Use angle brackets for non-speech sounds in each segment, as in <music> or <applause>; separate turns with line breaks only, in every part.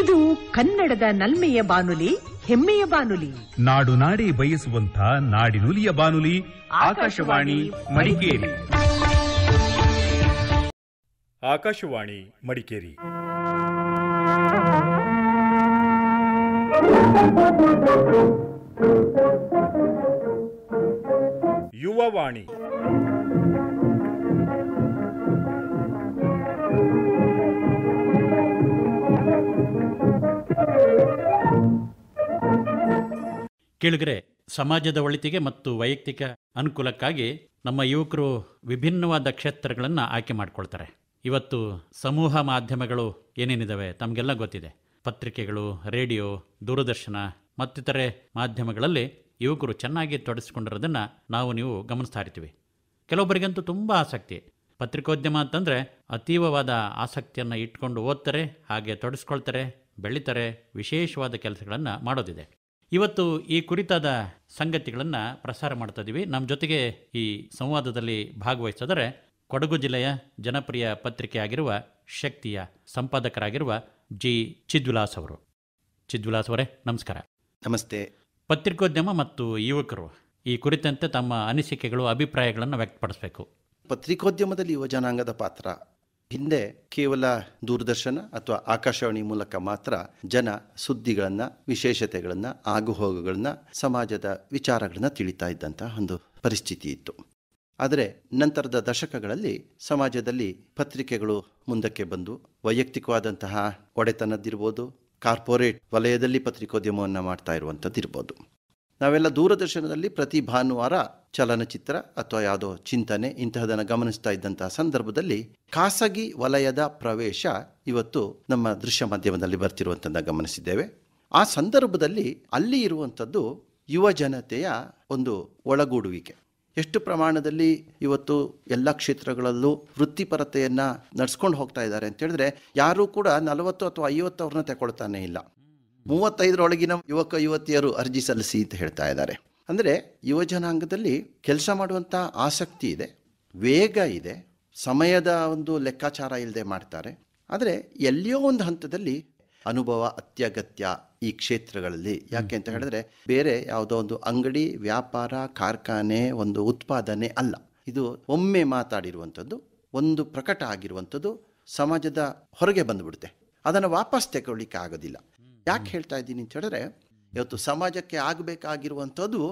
ಇದು ಕನ್ನಡದ ನಲ್ಮೆಯ ಬಾನುಲಿ ಹೆಮ್ಮೆಯ ಬಾನುಲಿ ನಾಡು ನಾಡಿ ಬಯಸುವಂತ ನಾಡಿನುಲಿಯ ಬಾನುಲಿ ಆಕಾಶವಾಣಿ ಮಡಿಕೇರಿ ಆಕಾಶವಾಣಿ ಮಡಿಕೇರಿ ಯುವವಾಣಿ ಕೇಳಿದ್ರೆ ಸಮಾಜದ ಒಳಿತಿಗೆ ಮತ್ತು ವೈಯಕ್ತಿಕ ಅನುಕೂಲಕ್ಕಾಗಿ ನಮ್ಮ ಯುವಕರು ವಿಭಿನ್ನವಾದ ಕ್ಷೇತ್ರಗಳನ್ನು ಆಯ್ಕೆ ಮಾಡ್ಕೊಳ್ತಾರೆ ಇವತ್ತು ಸಮೂಹ ಮಾಧ್ಯಮಗಳು ಏನೇನಿದ್ದಾವೆ ತಮಗೆಲ್ಲ ಗೊತ್ತಿದೆ ಪತ್ರಿಕೆಗಳು ರೇಡಿಯೋ ದೂರದರ್ಶನ ಮತ್ತಿತರೆ ಮಾಧ್ಯಮಗಳಲ್ಲಿ ಯುವಕರು ಚೆನ್ನಾಗಿ ತೊಡಗಿಸ್ಕೊಂಡಿರೋದನ್ನು ನಾವು ನೀವು ಗಮನಿಸ್ತಾ ಇರ್ತೀವಿ ಕೆಲವೊಬ್ಬರಿಗಂತೂ ತುಂಬ ಆಸಕ್ತಿ ಪತ್ರಿಕೋದ್ಯಮ ಅಂತಂದರೆ ಅತೀವವಾದ ಆಸಕ್ತಿಯನ್ನು ಇಟ್ಕೊಂಡು ಓದ್ತಾರೆ ಹಾಗೆ ತೊಡಸ್ಕೊಳ್ತಾರೆ ಬೆಳಿತಾರೆ ವಿಶೇಷವಾದ ಕೆಲಸಗಳನ್ನು ಮಾಡೋದಿದೆ ಇವತ್ತು ಈ ಕುರಿತಾದ ಸಂಗತಿಗಳನ್ನು ಪ್ರಸಾರ ಮಾಡ್ತಾ ಇದ್ದೀವಿ ನಮ್ಮ ಜೊತೆಗೆ ಈ ಸಂವಾದದಲ್ಲಿ ಭಾಗವಹಿಸಿದರೆ ಕೊಡಗು ಜಿಲ್ಲೆಯ ಜನಪ್ರಿಯ ಪತ್ರಿಕೆ ಆಗಿರುವ ಶಕ್ತಿಯ ಸಂಪಾದಕರಾಗಿರುವ ಜಿ ಚಿದ್ವಿಲಾಸ್ ಅವರು ಚಿದ್ವಿಲಾಸ್ ಅವರೇ ನಮಸ್ಕಾರ ನಮಸ್ತೆ ಪತ್ರಿಕೋದ್ಯಮ ಮತ್ತು ಯುವಕರು ಈ ಕುರಿತಂತೆ ತಮ್ಮ ಅನಿಸಿಕೆಗಳು ಅಭಿಪ್ರಾಯಗಳನ್ನು ವ್ಯಕ್ತಪಡಿಸಬೇಕು
ಪತ್ರಿಕೋದ್ಯಮದಲ್ಲಿ ಯುವ ಜನಾಂಗದ ಪಾತ್ರ ಹಿಂದೆ ಕೇವಲ ದೂರದರ್ಶನ ಅಥವಾ ಆಕಾಶವಾಣಿ ಮೂಲಕ ಮಾತ್ರ ಜನ ಸುದ್ದಿಗಳನ್ನ ವಿಶೇಷತೆಗಳನ್ನ ಹೋಗುಗಳನ್ನ ಸಮಾಜದ ವಿಚಾರಗಳನ್ನ ತಿಳಿತಾ ಇದ್ದಂತಹ ಒಂದು ಪರಿಸ್ಥಿತಿ ಇತ್ತು ಆದರೆ ನಂತರದ ದಶಕಗಳಲ್ಲಿ ಸಮಾಜದಲ್ಲಿ ಪತ್ರಿಕೆಗಳು ಮುಂದಕ್ಕೆ ಬಂದು ವೈಯಕ್ತಿಕವಾದಂತಹ ಒಡೆತನದ್ದಿರ್ಬೋದು ಕಾರ್ಪೊರೇಟ್ ವಲಯದಲ್ಲಿ ಪತ್ರಿಕೋದ್ಯಮವನ್ನು ಮಾಡ್ತಾ ಇರುವಂಥದ್ದಿರ್ಬೋದು ನಾವೆಲ್ಲ ದೂರದರ್ಶನದಲ್ಲಿ ಪ್ರತಿ ಭಾನುವಾರ ಚಲನಚಿತ್ರ ಅಥವಾ ಯಾವುದೋ ಚಿಂತನೆ ಇಂತಹದನ್ನು ಗಮನಿಸ್ತಾ ಇದ್ದಂತಹ ಸಂದರ್ಭದಲ್ಲಿ ಖಾಸಗಿ ವಲಯದ ಪ್ರವೇಶ ಇವತ್ತು ನಮ್ಮ ದೃಶ್ಯ ಮಾಧ್ಯಮದಲ್ಲಿ ಬರ್ತಿರುವಂಥದ್ದನ್ನು ಗಮನಿಸಿದ್ದೇವೆ ಆ ಸಂದರ್ಭದಲ್ಲಿ ಅಲ್ಲಿ ಇರುವಂಥದ್ದು ಯುವ ಜನತೆಯ ಒಂದು ಒಳಗೂಡುವಿಕೆ ಎಷ್ಟು ಪ್ರಮಾಣದಲ್ಲಿ ಇವತ್ತು ಎಲ್ಲ ಕ್ಷೇತ್ರಗಳಲ್ಲೂ ವೃತ್ತಿಪರತೆಯನ್ನು ನಡೆಸ್ಕೊಂಡು ಹೋಗ್ತಾ ಇದ್ದಾರೆ ಅಂತ ಹೇಳಿದ್ರೆ ಯಾರೂ ಕೂಡ ನಲವತ್ತು ಅಥವಾ ಐವತ್ತು ಅವ್ರನ್ನ ತಗೊಳ್ತಾನೆ ಇಲ್ಲ ಮೂವತ್ತೈದರೊಳಗಿನ ಯುವಕ ಯುವತಿಯರು ಅರ್ಜಿ ಸಲ್ಲಿಸಿ ಅಂತ ಹೇಳ್ತಾ ಇದ್ದಾರೆ ಅಂದರೆ ಯುವಜನಾಂಗದಲ್ಲಿ ಕೆಲಸ ಮಾಡುವಂಥ ಆಸಕ್ತಿ ಇದೆ ವೇಗ ಇದೆ ಸಮಯದ ಒಂದು ಲೆಕ್ಕಾಚಾರ ಇಲ್ಲದೆ ಮಾಡ್ತಾರೆ ಆದರೆ ಎಲ್ಲಿಯೋ ಒಂದು ಹಂತದಲ್ಲಿ ಅನುಭವ ಅತ್ಯಗತ್ಯ ಈ ಕ್ಷೇತ್ರಗಳಲ್ಲಿ ಯಾಕೆ ಅಂತ ಹೇಳಿದ್ರೆ ಬೇರೆ ಯಾವುದೋ ಒಂದು ಅಂಗಡಿ ವ್ಯಾಪಾರ ಕಾರ್ಖಾನೆ ಒಂದು ಉತ್ಪಾದನೆ ಅಲ್ಲ ಇದು ಒಮ್ಮೆ ಮಾತಾಡಿರುವಂಥದ್ದು ಒಂದು ಪ್ರಕಟ ಆಗಿರುವಂಥದ್ದು ಸಮಾಜದ ಹೊರಗೆ ಬಂದುಬಿಡುತ್ತೆ ಅದನ್ನು ವಾಪಸ್ ತೆಗೊಳ್ಳಿಕ್ಕೆ ಆಗೋದಿಲ್ಲ ಯಾಕೆ ಹೇಳ್ತಾ ಇದ್ದೀನಿ ಅಂತ ಹೇಳಿದ್ರೆ ಇವತ್ತು ಸಮಾಜಕ್ಕೆ ಆಗಬೇಕಾಗಿರುವಂಥದ್ದು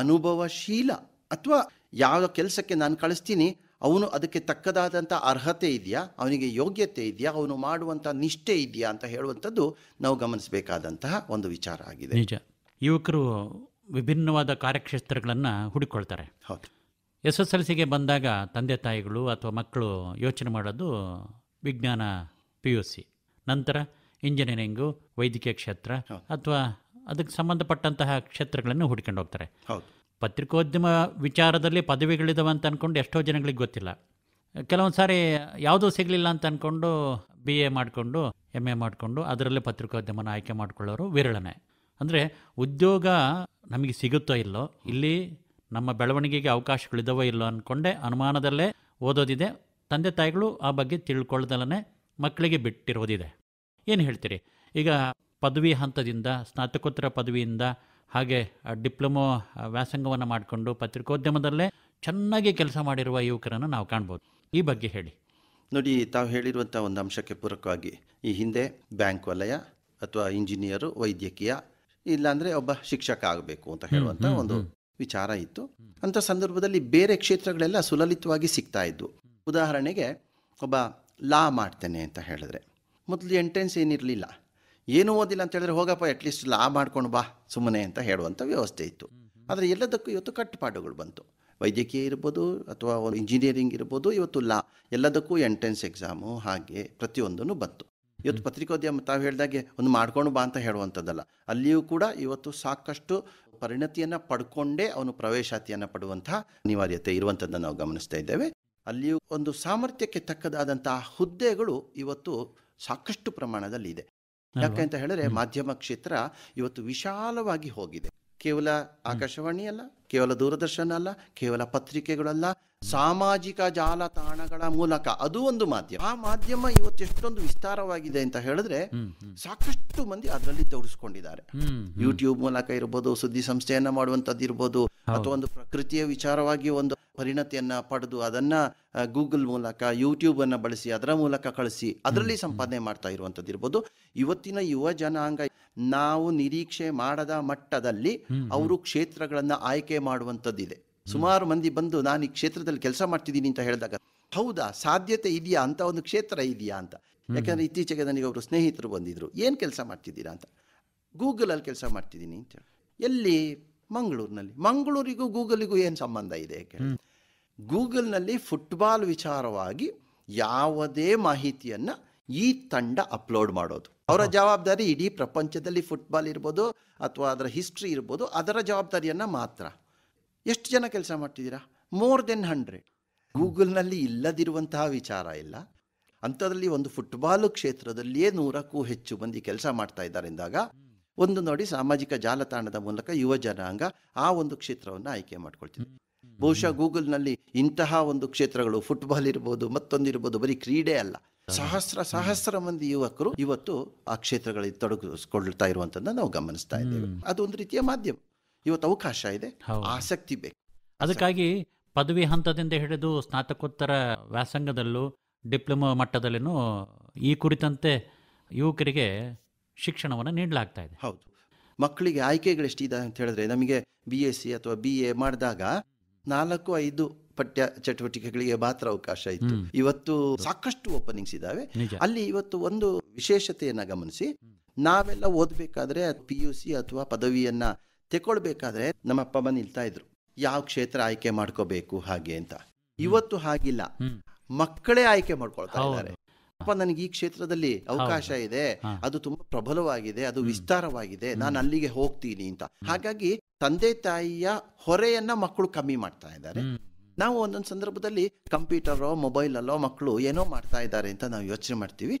ಅನುಭವಶೀಲ ಅಥವಾ ಯಾವ ಕೆಲಸಕ್ಕೆ ನಾನು ಕಳಿಸ್ತೀನಿ ಅವನು ಅದಕ್ಕೆ ತಕ್ಕದಾದಂಥ ಅರ್ಹತೆ ಇದೆಯಾ ಅವನಿಗೆ ಯೋಗ್ಯತೆ ಇದೆಯಾ ಅವನು ಮಾಡುವಂಥ ನಿಷ್ಠೆ ಇದೆಯಾ ಅಂತ ಹೇಳುವಂಥದ್ದು ನಾವು ಗಮನಿಸಬೇಕಾದಂತಹ ಒಂದು ವಿಚಾರ ಆಗಿದೆ
ನಿಜ ಯುವಕರು ವಿಭಿನ್ನವಾದ ಕಾರ್ಯಕ್ಷೇತ್ರಗಳನ್ನು ಹುಡುಕೊಳ್ತಾರೆ ಹೌದು ಎಸ್ ಎಸ್ ಎಲ್ ಸಿಗೆ ಬಂದಾಗ ತಂದೆ ತಾಯಿಗಳು ಅಥವಾ ಮಕ್ಕಳು ಯೋಚನೆ ಮಾಡೋದು ವಿಜ್ಞಾನ ಪಿ ಯು ಸಿ ನಂತರ ಇಂಜಿನಿಯರಿಂಗು ವೈದ್ಯಕೀಯ ಕ್ಷೇತ್ರ ಅಥವಾ ಅದಕ್ಕೆ ಸಂಬಂಧಪಟ್ಟಂತಹ ಕ್ಷೇತ್ರಗಳನ್ನು ಹುಡ್ಕೊಂಡು ಹೋಗ್ತಾರೆ ಹೌದು ಪತ್ರಿಕೋದ್ಯಮ ವಿಚಾರದಲ್ಲಿ ಪದವಿಗಳಿದಾವೆ ಅಂತ ಅಂದ್ಕೊಂಡು ಎಷ್ಟೋ ಜನಗಳಿಗೆ ಗೊತ್ತಿಲ್ಲ ಕೆಲವೊಂದು ಸಾರಿ ಯಾವುದೂ ಸಿಗಲಿಲ್ಲ ಅಂತ ಅಂದ್ಕೊಂಡು ಬಿ ಎ ಮಾಡಿಕೊಂಡು ಎಮ್ ಎ ಮಾಡಿಕೊಂಡು ಅದರಲ್ಲೇ ಪತ್ರಿಕೋದ್ಯಮನ ಆಯ್ಕೆ ಮಾಡಿಕೊಳ್ಳೋರು ವಿರಳನೆ ಅಂದರೆ ಉದ್ಯೋಗ ನಮಗೆ ಸಿಗುತ್ತೋ ಇಲ್ಲೋ ಇಲ್ಲಿ ನಮ್ಮ ಬೆಳವಣಿಗೆಗೆ ಅವಕಾಶಗಳಿದವೋ ಇಲ್ಲೋ ಅಂದ್ಕೊಂಡೆ ಅನುಮಾನದಲ್ಲೇ ಓದೋದಿದೆ ತಂದೆ ತಾಯಿಗಳು ಆ ಬಗ್ಗೆ ತಿಳ್ಕೊಳ್ಳ್ದಲನೆ ಮಕ್ಕಳಿಗೆ ಬಿಟ್ಟಿರೋದಿದೆ ಏನು ಹೇಳ್ತೀರಿ ಈಗ ಪದವಿ ಹಂತದಿಂದ ಸ್ನಾತಕೋತ್ತರ ಪದವಿಯಿಂದ ಹಾಗೆ ಡಿಪ್ಲೊಮೋ ವ್ಯಾಸಂಗವನ್ನು ಮಾಡಿಕೊಂಡು ಪತ್ರಿಕೋದ್ಯಮದಲ್ಲೇ ಚೆನ್ನಾಗಿ ಕೆಲಸ ಮಾಡಿರುವ ಯುವಕರನ್ನು ನಾವು ಕಾಣ್ಬೋದು ಈ ಬಗ್ಗೆ ಹೇಳಿ
ನೋಡಿ ತಾವು ಹೇಳಿರುವಂಥ ಒಂದು ಅಂಶಕ್ಕೆ ಪೂರಕವಾಗಿ ಈ ಹಿಂದೆ ಬ್ಯಾಂಕ್ ವಲಯ ಅಥವಾ ಇಂಜಿನಿಯರು ವೈದ್ಯಕೀಯ ಇಲ್ಲಾಂದರೆ ಒಬ್ಬ ಶಿಕ್ಷಕ ಆಗಬೇಕು ಅಂತ ಹೇಳುವಂಥ ಒಂದು ವಿಚಾರ ಇತ್ತು ಅಂಥ ಸಂದರ್ಭದಲ್ಲಿ ಬೇರೆ ಕ್ಷೇತ್ರಗಳೆಲ್ಲ ಸುಲಲಿತವಾಗಿ ಸಿಗ್ತಾ ಇದ್ವು ಉದಾಹರಣೆಗೆ ಒಬ್ಬ ಲಾ ಮಾಡ್ತೇನೆ ಅಂತ ಹೇಳಿದ್ರೆ ಮೊದಲು ಎಂಟ್ರೆನ್ಸ್ ಏನಿರಲಿಲ್ಲ ಏನೂ ಓದಿಲ್ಲ ಅಂತ ಹೇಳಿದ್ರೆ ಹೋಗಪ್ಪ ಅಟ್ಲೀಸ್ಟ್ ಲಾ ಮಾಡ್ಕೊಂಡು ಬಾ ಸುಮ್ಮನೆ ಅಂತ ಹೇಳುವಂಥ ವ್ಯವಸ್ಥೆ ಇತ್ತು ಆದರೆ ಎಲ್ಲದಕ್ಕೂ ಇವತ್ತು ಕಟ್ಟುಪಾಡುಗಳು ಬಂತು ವೈದ್ಯಕೀಯ ಇರ್ಬೋದು ಅಥವಾ ಇಂಜಿನಿಯರಿಂಗ್ ಇರ್ಬೋದು ಇವತ್ತು ಲಾ ಎಲ್ಲದಕ್ಕೂ ಎಂಟ್ರೆನ್ಸ್ ಎಕ್ಸಾಮು ಹಾಗೆ ಪ್ರತಿಯೊಂದನ್ನು ಬಂತು ಇವತ್ತು ಪತ್ರಿಕೋದ್ಯಮ ತಾವು ಹೇಳಿದಾಗೆ ಒಂದು ಮಾಡ್ಕೊಂಡು ಬಾ ಅಂತ ಹೇಳುವಂಥದ್ದಲ್ಲ ಅಲ್ಲಿಯೂ ಕೂಡ ಇವತ್ತು ಸಾಕಷ್ಟು ಪರಿಣತಿಯನ್ನು ಪಡ್ಕೊಂಡೇ ಅವನು ಪ್ರವೇಶಾತಿಯನ್ನು ಪಡುವಂಥ ಅನಿವಾರ್ಯತೆ ಇರುವಂಥದ್ದನ್ನು ನಾವು ಗಮನಿಸ್ತಾ ಇದ್ದೇವೆ ಅಲ್ಲಿಯೂ ಒಂದು ಸಾಮರ್ಥ್ಯಕ್ಕೆ ತಕ್ಕದಾದಂತಹ ಹುದ್ದೆಗಳು ಇವತ್ತು ಸಾಕಷ್ಟು ಪ್ರಮಾಣದಲ್ಲಿ ಇದೆ ಯಾಕೆ ಅಂತ ಹೇಳಿದ್ರೆ ಮಾಧ್ಯಮ ಕ್ಷೇತ್ರ ಇವತ್ತು ವಿಶಾಲವಾಗಿ ಹೋಗಿದೆ ಕೇವಲ ಆಕಾಶವಾಣಿ ಅಲ್ಲ ಕೇವಲ ದೂರದರ್ಶನ ಅಲ್ಲ ಕೇವಲ ಪತ್ರಿಕೆಗಳಲ್ಲ ಸಾಮಾಜಿಕ ಜಾಲತಾಣಗಳ ಮೂಲಕ ಅದು ಒಂದು ಮಾಧ್ಯಮ ಆ ಮಾಧ್ಯಮ ಇವತ್ತು ಎಷ್ಟೊಂದು ವಿಸ್ತಾರವಾಗಿದೆ ಅಂತ ಹೇಳಿದ್ರೆ ಸಾಕಷ್ಟು ಮಂದಿ ಅದರಲ್ಲಿ ತೋರಿಸ್ಕೊಂಡಿದ್ದಾರೆ ಯೂಟ್ಯೂಬ್ ಮೂಲಕ ಇರ್ಬೋದು ಸುದ್ದಿ ಸಂಸ್ಥೆಯನ್ನ ಮಾಡುವಂತದ್ದು ಇರ್ಬೋದು ಅಥವಾ ಒಂದು ಪ್ರಕೃತಿಯ ವಿಚಾರವಾಗಿ ಒಂದು ಪರಿಣತಿಯನ್ನ ಪಡೆದು ಅದನ್ನ ಗೂಗಲ್ ಮೂಲಕ ಯೂಟ್ಯೂಬ್ ಅನ್ನ ಬಳಸಿ ಅದರ ಮೂಲಕ ಕಳಿಸಿ ಅದರಲ್ಲಿ ಸಂಪಾದನೆ ಮಾಡ್ತಾ ಇರುವಂತದ್ದು ಇರ್ಬೋದು ಇವತ್ತಿನ ಯುವ ಜನಾಂಗ ನಾವು ನಿರೀಕ್ಷೆ ಮಾಡದ ಮಟ್ಟದಲ್ಲಿ ಅವರು ಕ್ಷೇತ್ರಗಳನ್ನ ಆಯ್ಕೆ ಮಾಡುವಂತದ್ದಿದೆ ಸುಮಾರು ಮಂದಿ ಬಂದು ನಾನು ಈ ಕ್ಷೇತ್ರದಲ್ಲಿ ಕೆಲಸ ಮಾಡ್ತಿದ್ದೀನಿ ಅಂತ ಹೇಳಿದಾಗ ಹೌದಾ ಸಾಧ್ಯತೆ ಇದೆಯಾ ಅಂತ ಒಂದು ಕ್ಷೇತ್ರ ಇದೆಯಾ ಅಂತ ಯಾಕಂದ್ರೆ ಇತ್ತೀಚೆಗೆ ನನಗೆ ಅವರು ಸ್ನೇಹಿತರು ಬಂದಿದ್ರು ಏನು ಕೆಲಸ ಮಾಡ್ತಿದ್ದೀರಾ ಅಂತ ಗೂಗಲಲ್ಲಿ ಕೆಲಸ ಮಾಡ್ತಿದ್ದೀನಿ ಅಂತ ಎಲ್ಲಿ ಮಂಗಳೂರಿನಲ್ಲಿ ಮಂಗಳೂರಿಗೂ ಗೂಗಲಿಗೂ ಏನು ಸಂಬಂಧ ಇದೆ ಗೂಗಲ್ನಲ್ಲಿ ಫುಟ್ಬಾಲ್ ವಿಚಾರವಾಗಿ ಯಾವುದೇ ಮಾಹಿತಿಯನ್ನು ಈ ತಂಡ ಅಪ್ಲೋಡ್ ಮಾಡೋದು ಅವರ ಜವಾಬ್ದಾರಿ ಇಡೀ ಪ್ರಪಂಚದಲ್ಲಿ ಫುಟ್ಬಾಲ್ ಇರ್ಬೋದು ಅಥವಾ ಅದರ ಹಿಸ್ಟ್ರಿ ಇರ್ಬೋದು ಅದರ ಜವಾಬ್ದಾರಿಯನ್ನು ಮಾತ್ರ ಎಷ್ಟು ಜನ ಕೆಲಸ ಮಾಡ್ತಿದ್ದೀರಾ ಮೋರ್ ದೆನ್ ಹಂಡ್ರೆಡ್ ಗೂಗಲ್ನಲ್ಲಿ ಇಲ್ಲದಿರುವಂತಹ ವಿಚಾರ ಇಲ್ಲ ಅಂಥದ್ರಲ್ಲಿ ಒಂದು ಫುಟ್ಬಾಲ್ ಕ್ಷೇತ್ರದಲ್ಲಿಯೇ ನೂರಕ್ಕೂ ಹೆಚ್ಚು ಮಂದಿ ಕೆಲಸ ಮಾಡ್ತಾ ಇದ್ದಾರೆ ಎಂದಾಗ ಒಂದು ನೋಡಿ ಸಾಮಾಜಿಕ ಜಾಲತಾಣದ ಮೂಲಕ ಯುವ ಜನಾಂಗ ಆ ಒಂದು ಕ್ಷೇತ್ರವನ್ನು ಆಯ್ಕೆ ಮಾಡ್ಕೊಳ್ತಿದೆ ಬಹುಶಃ ಗೂಗಲ್ನಲ್ಲಿ ಇಂತಹ ಒಂದು ಕ್ಷೇತ್ರಗಳು ಫುಟ್ಬಾಲ್ ಇರ್ಬೋದು ಮತ್ತೊಂದು ಇರ್ಬೋದು ಬರೀ ಕ್ರೀಡೆ ಅಲ್ಲ ಸಹಸ್ರ ಸಹಸ್ರ ಮಂದಿ ಯುವಕರು ಇವತ್ತು ಆ ಕ್ಷೇತ್ರಗಳಲ್ಲಿ ತೊಡಗಿಸ್ಕೊಳ್ತಾ ಇರುವಂತದನ್ನ ನಾವು ಗಮನಿಸ್ತಾ ಇದ್ದೇವೆ ಅದು ಒಂದು ರೀತಿಯ ಮಾಧ್ಯಮ ಇವತ್ತು ಅವಕಾಶ ಇದೆ
ಆಸಕ್ತಿ ಬೇಕು ಅದಕ್ಕಾಗಿ ಪದವಿ ಹಂತದಿಂದ ಹಿಡಿದು ಸ್ನಾತಕೋತ್ತರ ವ್ಯಾಸಂಗದಲ್ಲೂ ಡಿಪ್ಲೊಮಾ ಮಟ್ಟದಲ್ಲಿನೂ ಈ ಕುರಿತಂತೆ ಯುವಕರಿಗೆ ಶಿಕ್ಷಣವನ್ನು ನೀಡಲಾಗ್ತಾ ಇದೆ ಹೌದು
ಮಕ್ಕಳಿಗೆ ಆಯ್ಕೆಗಳೆಷ್ಟಿದೆ ಅಂತ ಹೇಳಿದ್ರೆ ನಮಗೆ ಬಿ ಎಸ್ ಸಿ ಅಥವಾ ಬಿ ಎ ಮಾಡಿದಾಗ ನಾಲ್ಕು ಐದು ಪಠ್ಯ ಚಟುವಟಿಕೆಗಳಿಗೆ ಮಾತ್ರ ಅವಕಾಶ ಇತ್ತು ಇವತ್ತು ಸಾಕಷ್ಟು ಓಪನಿಂಗ್ಸ್ ಇದ್ದಾವೆ ಅಲ್ಲಿ ಇವತ್ತು ಒಂದು ವಿಶೇಷತೆಯನ್ನ ಗಮನಿಸಿ ನಾವೆಲ್ಲ ಓದಬೇಕಾದ್ರೆ ಪಿ ಯು ಸಿ ಅಥವಾ ಪದವಿಯನ್ನ ತೆಕ್ಕೊಳ್ಬೇಕಾದ್ರೆ ನಮ್ಮ ಅಪ್ಪ ಅಮ್ಮ ನಿಲ್ತಾ ಇದ್ರು ಯಾವ ಕ್ಷೇತ್ರ ಆಯ್ಕೆ ಮಾಡ್ಕೋಬೇಕು ಹಾಗೆ ಅಂತ ಇವತ್ತು ಹಾಗಿಲ್ಲ ಮಕ್ಕಳೇ ಆಯ್ಕೆ ಮಾಡ್ಕೊಳ್ತಾ ಇದ್ದಾರೆ ಅಪ್ಪ ನನಗೆ ಈ ಕ್ಷೇತ್ರದಲ್ಲಿ ಅವಕಾಶ ಇದೆ ಅದು ತುಂಬಾ ಪ್ರಬಲವಾಗಿದೆ ಅದು ವಿಸ್ತಾರವಾಗಿದೆ ನಾನು ಅಲ್ಲಿಗೆ ಹೋಗ್ತೀನಿ ಅಂತ ಹಾಗಾಗಿ ತಂದೆ ತಾಯಿಯ ಹೊರೆಯನ್ನ ಮಕ್ಕಳು ಕಮ್ಮಿ ಮಾಡ್ತಾ ಇದ್ದಾರೆ ನಾವು ಒಂದೊಂದು ಸಂದರ್ಭದಲ್ಲಿ ಕಂಪ್ಯೂಟರೋ ಮೊಬೈಲ್ ಅಲ್ಲೋ ಮಕ್ಕಳು ಏನೋ ಮಾಡ್ತಾ ಇದ್ದಾರೆ ಅಂತ ನಾವು ಯೋಚನೆ ಮಾಡ್ತೀವಿ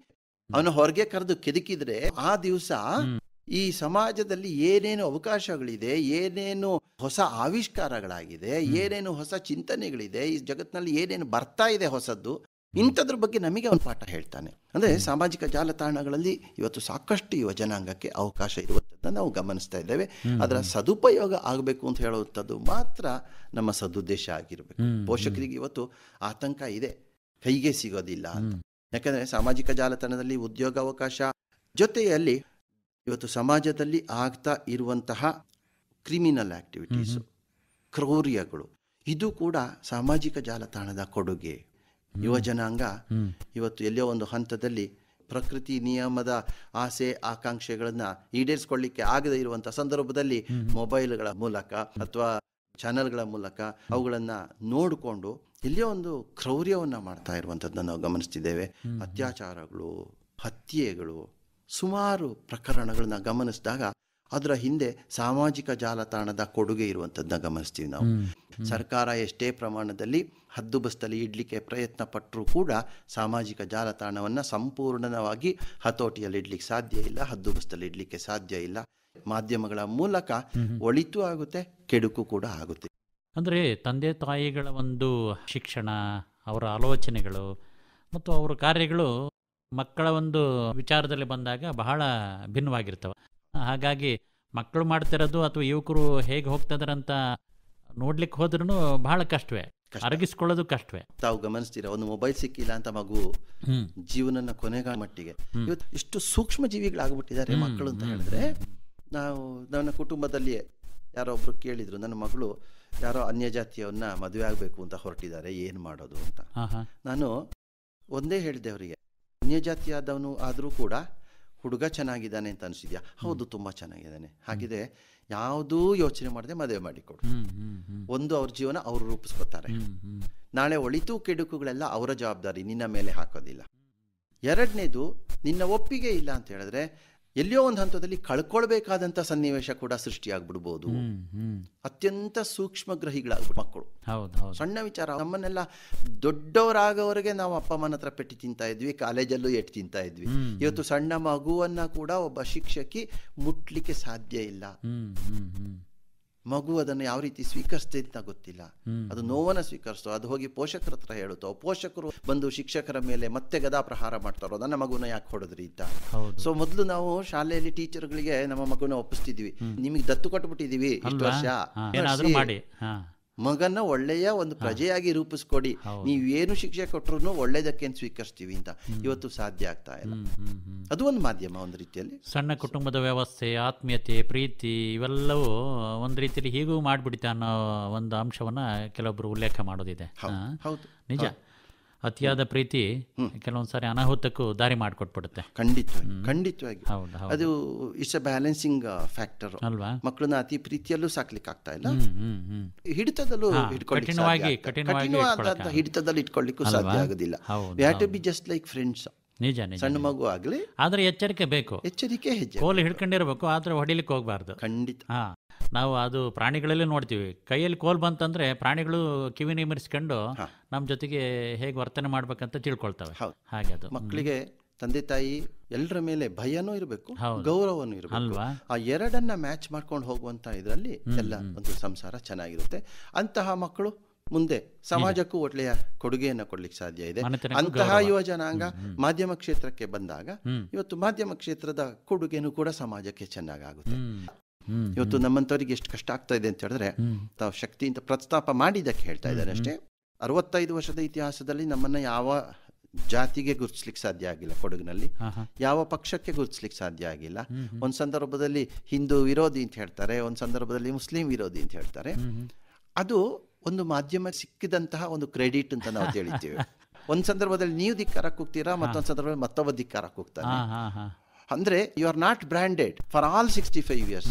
ಅವನ ಹೊರಗೆ ಕರೆದು ಕೆದಕಿದ್ರೆ ಆ ದಿವಸ ಈ ಸಮಾಜದಲ್ಲಿ ಏನೇನು ಅವಕಾಶಗಳಿದೆ ಏನೇನು ಹೊಸ ಆವಿಷ್ಕಾರಗಳಾಗಿದೆ ಏನೇನು ಹೊಸ ಚಿಂತನೆಗಳಿದೆ ಈ ಜಗತ್ತಿನಲ್ಲಿ ಏನೇನು ಬರ್ತಾ ಇದೆ ಹೊಸದ್ದು ಇಂಥದ್ರ ಬಗ್ಗೆ ನಮಗೆ ಒಂದು ಪಾಠ ಹೇಳ್ತಾನೆ ಅಂದರೆ ಸಾಮಾಜಿಕ ಜಾಲತಾಣಗಳಲ್ಲಿ ಇವತ್ತು ಸಾಕಷ್ಟು ಯುವ ಜನಾಂಗಕ್ಕೆ ಅವಕಾಶ ಇರುವಂಥದ್ದನ್ನು ನಾವು ಗಮನಿಸ್ತಾ ಇದ್ದೇವೆ ಅದರ ಸದುಪಯೋಗ ಆಗಬೇಕು ಅಂತ ಹೇಳುವಂಥದ್ದು ಮಾತ್ರ ನಮ್ಮ ಸದುದ್ದೇಶ ಆಗಿರಬೇಕು ಪೋಷಕರಿಗೆ ಇವತ್ತು ಆತಂಕ ಇದೆ ಕೈಗೆ ಸಿಗೋದಿಲ್ಲ ಅಂತ ಯಾಕಂದರೆ ಸಾಮಾಜಿಕ ಜಾಲತಾಣದಲ್ಲಿ ಉದ್ಯೋಗಾವಕಾಶ ಜೊತೆಯಲ್ಲಿ ಇವತ್ತು ಸಮಾಜದಲ್ಲಿ ಆಗ್ತಾ ಇರುವಂತಹ ಕ್ರಿಮಿನಲ್ ಆಕ್ಟಿವಿಟೀಸ್ ಕ್ರೌರ್ಯಗಳು ಇದು ಕೂಡ ಸಾಮಾಜಿಕ ಜಾಲತಾಣದ ಕೊಡುಗೆ ಯುವ ಜನಾಂಗ ಇವತ್ತು ಎಲ್ಲೋ ಒಂದು ಹಂತದಲ್ಲಿ ಪ್ರಕೃತಿ ನಿಯಮದ ಆಸೆ ಆಕಾಂಕ್ಷೆಗಳನ್ನು ಈಡೇರಿಸ್ಕೊಳ್ಳಿಕ್ಕೆ ಆಗದೇ ಇರುವಂಥ ಸಂದರ್ಭದಲ್ಲಿ ಮೊಬೈಲ್ಗಳ ಮೂಲಕ ಅಥವಾ ಚಾನಲ್ಗಳ ಮೂಲಕ ಅವುಗಳನ್ನು ನೋಡಿಕೊಂಡು ಎಲ್ಲೋ ಒಂದು ಕ್ರೌರ್ಯವನ್ನು ಮಾಡ್ತಾ ಇರುವಂಥದ್ದನ್ನು ನಾವು ಗಮನಿಸ್ತಿದ್ದೇವೆ ಅತ್ಯಾಚಾರಗಳು ಹತ್ಯೆಗಳು ಸುಮಾರು ಪ್ರಕರಣಗಳನ್ನ ಗಮನಿಸಿದಾಗ ಅದರ ಹಿಂದೆ ಸಾಮಾಜಿಕ ಜಾಲತಾಣದ ಕೊಡುಗೆ ಇರುವಂಥದ್ದನ್ನ ಗಮನಿಸ್ತೀವಿ ನಾವು ಸರ್ಕಾರ ಎಷ್ಟೇ ಪ್ರಮಾಣದಲ್ಲಿ ಬಸ್ತಲ್ಲಿ ಇಡ್ಲಿಕ್ಕೆ ಪ್ರಯತ್ನ ಪಟ್ಟರೂ ಕೂಡ ಸಾಮಾಜಿಕ ಜಾಲತಾಣವನ್ನು ಸಂಪೂರ್ಣವಾಗಿ ಹತೋಟಿಯಲ್ಲಿ ಇಡ್ಲಿಕ್ಕೆ ಸಾಧ್ಯ ಇಲ್ಲ ಬಸ್ತಲ್ಲಿ ಇಡ್ಲಿಕ್ಕೆ ಸಾಧ್ಯ ಇಲ್ಲ ಮಾಧ್ಯಮಗಳ ಮೂಲಕ ಒಳಿತು ಆಗುತ್ತೆ ಕೆಡುಕು ಕೂಡ ಆಗುತ್ತೆ
ಅಂದರೆ ತಂದೆ ತಾಯಿಗಳ ಒಂದು ಶಿಕ್ಷಣ ಅವರ ಆಲೋಚನೆಗಳು ಮತ್ತು ಅವರ ಕಾರ್ಯಗಳು ಮಕ್ಕಳ ಒಂದು ವಿಚಾರದಲ್ಲಿ ಬಂದಾಗ ಬಹಳ ಭಿನ್ನವಾಗಿರ್ತವೆ ಹಾಗಾಗಿ ಮಕ್ಕಳು ಮಾಡ್ತಿರೋದು ಅಥವಾ ಯುವಕರು ಹೇಗೆ ಹೋಗ್ತದಾರಂತ ನೋಡ್ಲಿಕ್ಕೆ ಹೋದ್ರೂ ಬಹಳ ಕಷ್ಟವೇ ಅರಗಿಸ್ಕೊಳ್ಳೋದು ಕಷ್ಟವೇ
ತಾವು ಗಮನಿಸ್ತೀರಾ ಒಂದು ಮೊಬೈಲ್ ಸಿಕ್ಕಿಲ್ಲ ಅಂತ ಮಗು ಜೀವನ ಕೊನೆಗ ಮಟ್ಟಿಗೆ ಇಷ್ಟು ಸೂಕ್ಷ್ಮ ಜೀವಿಗಳಾಗ್ಬಿಟ್ಟಿದ್ದಾರೆ ಮಕ್ಕಳು ಅಂತ ಹೇಳಿದ್ರೆ ನಾವು ನನ್ನ ಕುಟುಂಬದಲ್ಲಿಯೇ ಯಾರೋ ಒಬ್ರು ಕೇಳಿದ್ರು ನನ್ನ ಮಗಳು ಯಾರೋ ಅನ್ಯ ಜಾತಿಯವನ್ನ ಮದುವೆ ಆಗಬೇಕು ಅಂತ ಹೊರಟಿದ್ದಾರೆ ಏನು ಮಾಡೋದು ಅಂತ ನಾನು ಒಂದೇ ಹೇಳಿದೆ ಅವರಿಗೆ ಅನ್ಯ ಆದ್ರೂ ಆದರೂ ಕೂಡ ಹುಡುಗ ಚೆನ್ನಾಗಿದ್ದಾನೆ ಅಂತ ಅನಿಸಿದ್ಯಾ ಹೌದು ತುಂಬ ಚೆನ್ನಾಗಿದ್ದಾನೆ ಹಾಗಿದೆ ಯಾವುದೂ ಯೋಚನೆ ಮಾಡದೆ ಮದುವೆ ಮಾಡಿಕೊಡು ಒಂದು ಅವ್ರ ಜೀವನ ಅವರು ರೂಪಿಸ್ಕೊತಾರೆ ನಾಳೆ ಒಳಿತು ಕೆಡುಕುಗಳೆಲ್ಲ ಅವರ ಜವಾಬ್ದಾರಿ ನಿನ್ನ ಮೇಲೆ ಹಾಕೋದಿಲ್ಲ ಎರಡನೇದು ನಿನ್ನ ಒಪ್ಪಿಗೆ ಇಲ್ಲ ಅಂತ ಹೇಳಿದ್ರೆ ಎಲ್ಲಿಯೋ ಒಂದು ಹಂತದಲ್ಲಿ ಕಳ್ಕೊಳ್ಬೇಕಾದಂಥ ಸನ್ನಿವೇಶ ಕೂಡ ಸೃಷ್ಟಿಯಾಗ್ಬಿಡ್ಬೋದು ಅತ್ಯಂತ ಸೂಕ್ಷ್ಮ ಗ್ರಹಿಗಳಾಗ್ಬಿಡ್ ಮಕ್ಕಳು ಸಣ್ಣ ವಿಚಾರ ನಮ್ಮನ್ನೆಲ್ಲ ದೊಡ್ಡವರಾಗವರೆಗೆ ನಾವು ಅಪ್ಪ ಅಮ್ಮನ ಹತ್ರ ಪೆಟ್ಟು ತಿಂತಾ ಇದ್ವಿ ಕಾಲೇಜಲ್ಲೂ ಎಟ್ಟು ತಿಂತ ಇದ್ವಿ ಇವತ್ತು ಸಣ್ಣ ಮಗುವನ್ನ ಕೂಡ ಒಬ್ಬ ಶಿಕ್ಷಕಿ ಮುಟ್ಲಿಕ್ಕೆ ಸಾಧ್ಯ ಇಲ್ಲ ಮಗು ಅದನ್ನು ಯಾವ ರೀತಿ ಸ್ವೀಕರಿಸ್ತೇ ಅಂತ ಗೊತ್ತಿಲ್ಲ ಅದು ನೋವನ್ನು ಸ್ವೀಕರಿಸ್ತೋ ಅದು ಹೋಗಿ ಪೋಷಕರ ಹತ್ರ ಹೇಳುತ್ತೋ ಪೋಷಕರು ಬಂದು ಶಿಕ್ಷಕರ ಮೇಲೆ ಮತ್ತೆ ಗದಾ ಪ್ರಹಾರ ಮಾಡ್ತಾರೋ ನನ್ನ ಮಗುನ ಯಾಕೆ ಹೊಡೆದ್ರಿ ಅಂತ ಸೊ ಮೊದಲು ನಾವು ಶಾಲೆಯಲ್ಲಿ ಟೀಚರ್ಗಳಿಗೆ ನಮ್ಮ ಮಗುನ ಒಪ್ಪಿಸ್ತಿದ್ವಿ ನಿಮಗೆ ದತ್ತು ಕೊಟ್ಬಿಟ್ಟಿದೀವಿ ಇಷ್ಟು ವರ್ಷ ಮಗನ ಒಳ್ಳೆಯ ಒಂದು ಪ್ರಜೆಯಾಗಿ ರೂಪಿಸ್ಕೊಡಿ ಏನು ಶಿಕ್ಷೆ ಕೊಟ್ಟರು ಒಳ್ಳೇದಕ್ಕೆ ಸ್ವೀಕರಿಸ್ತೀವಿ ಅಂತ ಇವತ್ತು ಸಾಧ್ಯ ಆಗ್ತಾ ಇಲ್ಲ ಅದು ಒಂದು ಮಾಧ್ಯಮ ಒಂದು ರೀತಿಯಲ್ಲಿ
ಸಣ್ಣ ಕುಟುಂಬದ ವ್ಯವಸ್ಥೆ ಆತ್ಮೀಯತೆ ಪ್ರೀತಿ ಇವೆಲ್ಲವೂ ಒಂದು ರೀತಿಯಲ್ಲಿ ಹೀಗೂ ಮಾಡಿಬಿಡುತ್ತೆ ಅನ್ನೋ ಒಂದು ಅಂಶವನ್ನ ಕೆಲವೊಬ್ಬರು ಉಲ್ಲೇಖ ಮಾಡೋದಿದೆ ಹೌದು ನಿಜ ಅತಿಯಾದ ಪ್ರೀತಿ ಕೆಲವೊಂದು ಸಾರಿ ಅನಾಹುತಕ್ಕೂ ದಾರಿ ಮಾಡಿಕೊಟ್ಬಿಡುತ್ತೆ ಖಂಡಿತವಾಗಿ ಖಂಡಿತವಾಗಿ ಅದು
ಇಟ್ಸ್ ಅ ಬ್ಯಾಲೆನ್ಸಿಂಗ್ ಫ್ಯಾಕ್ಟರ್ ಅಲ್ವಾ ಮಕ್ಕಳನ್ನ ಅತಿ ಪ್ರೀತಿಯಲ್ಲೂ ಸಾಕ್ಲಿಕ್ಕೆ ಆಗ್ತಾ ಇಲ್ಲ ಹಿಡಿತದಲ್ಲೂ ಕಠಿಣವಾಗಿ ಕಠಿಣವಾಗಿ ಹಿಡಿತದಲ್ಲಿ ಇಟ್ಕೊಳ್ಳಿಕ್ಕೂ ಸಾಧ್ಯ ಆಗುದಿಲ್ಲ have to be just like friends ನಿಜ ನಿಜ ಸಣ್ಣ ಮಗು ಆಗಲಿ
ಆದ್ರೆ ಎಚ್ಚರಿಕೆ ಬೇಕು ಎಚ್ಚರಿಕೆ ಹೆಜ್ಜೆ ಕೋಲು ಹಿಡ್ಕೊಂಡಿರಬೇಕು ಆದ್ರೆ ಹೊಡಿಲಿಕ್ಕೆ ಹೋಗ್ಬಾರ್ದು ಖಂಡಿತ ಹಾ ನಾವು ಅದು ಪ್ರಾಣಿಗಳಲ್ಲೇ ನೋಡ್ತೀವಿ ಕೈಯಲ್ಲಿ ಕೋಲ್ ಬಂತಂದ್ರೆ ಪ್ರಾಣಿಗಳು ಕಿವಿ ನಿಮಿರಿಸ್ಕೊಂಡು ನಮ್ಮ ಜೊತೆಗೆ ಹೇಗೆ ವರ್ತನೆ ಮಾಡ್ಬೇಕಂತ ತಿಳ್ಕೊಳ್ತವೆ ಹಾಗೆ ಅದು ಮಕ್ಕಳಿಗೆ
ತಂದೆ ತಾಯಿ ಎಲ್ಲರ ಮೇಲೆ ಭಯನೂ ಇರಬೇಕು ಗೌರವನೂ ಇರಬೇಕು ಆ ಎರಡನ್ನ ಮ್ಯಾಚ್ ಮಾಡ್ಕೊಂಡು ಹೋಗುವಂತ ಇದರಲ್ಲಿ ಎಲ್ಲ ಒಂದು ಸಂಸಾರ ಚೆನ್ನಾಗಿರುತ್ತೆ ಅಂತಹ ಮಕ್ಕಳು ಮುಂದೆ ಸಮಾಜಕ್ಕೂ ಒಳ್ಳೆಯ ಕೊಡುಗೆಯನ್ನು ಕೊಡ್ಲಿಕ್ಕೆ ಸಾಧ್ಯ ಇದೆ ಅಂತಹ ಯುವ ಜನಾಂಗ ಮಾಧ್ಯಮ ಕ್ಷೇತ್ರಕ್ಕೆ ಬಂದಾಗ ಇವತ್ತು ಮಾಧ್ಯಮ ಕ್ಷೇತ್ರದ ಕೊಡುಗೆನೂ ಕೂಡ ಸಮಾಜಕ್ಕೆ ಆಗುತ್ತೆ ಇವತ್ತು ನಮ್ಮಂತವರಿಗೆ ಎಷ್ಟು ಕಷ್ಟ ಆಗ್ತಾ ಇದೆ ಅಂತ ಹೇಳಿದ್ರೆ ತಾವು ಶಕ್ತಿ ಅಂತ ಪ್ರಸ್ತಾಪ ಮಾಡಿದಕ್ಕೆ ಹೇಳ್ತಾ ಇದ್ದಾರೆ ಅಷ್ಟೇ ಅರವತ್ತೈದು ವರ್ಷದ ಇತಿಹಾಸದಲ್ಲಿ ನಮ್ಮನ್ನ ಯಾವ ಜಾತಿಗೆ ಗುರುತಿಸ್ಲಿಕ್ಕೆ ಸಾಧ್ಯ ಆಗಿಲ್ಲ ಕೊಡಗಿನಲ್ಲಿ ಯಾವ ಪಕ್ಷಕ್ಕೆ ಗುರುತಿಸ್ಲಿಕ್ಕೆ ಸಾಧ್ಯ ಆಗಿಲ್ಲ ಒಂದ್ ಸಂದರ್ಭದಲ್ಲಿ ಹಿಂದೂ ವಿರೋಧಿ ಅಂತ ಹೇಳ್ತಾರೆ ಒಂದ್ ಸಂದರ್ಭದಲ್ಲಿ ಮುಸ್ಲಿಂ ವಿರೋಧಿ ಅಂತ ಹೇಳ್ತಾರೆ ಅದು ಒಂದು ಮಾಧ್ಯಮ ಸಿಕ್ಕಿದಂತಹ ಒಂದು ಕ್ರೆಡಿಟ್ ಅಂತ ನಾವು <laughs> ತಿಳಿತೀವಿ ಒಂದ್ ಸಂದರ್ಭದಲ್ಲಿ ನೀವು ಧಿಕ್ಕಾರಕ್ಕೆ ಹೋಗ್ತೀರಾ ಮತ್ತೊಂದ್ ಸಂದರ್ಭದಲ್ಲಿ ಮತ್ತೊಬ್ಬ ಧಿಕ್ಕಾರಕ್ಕೆ ಹೋಗ್ತಾರೆ ಅಂದ್ರೆ you are not branded for all sixty five years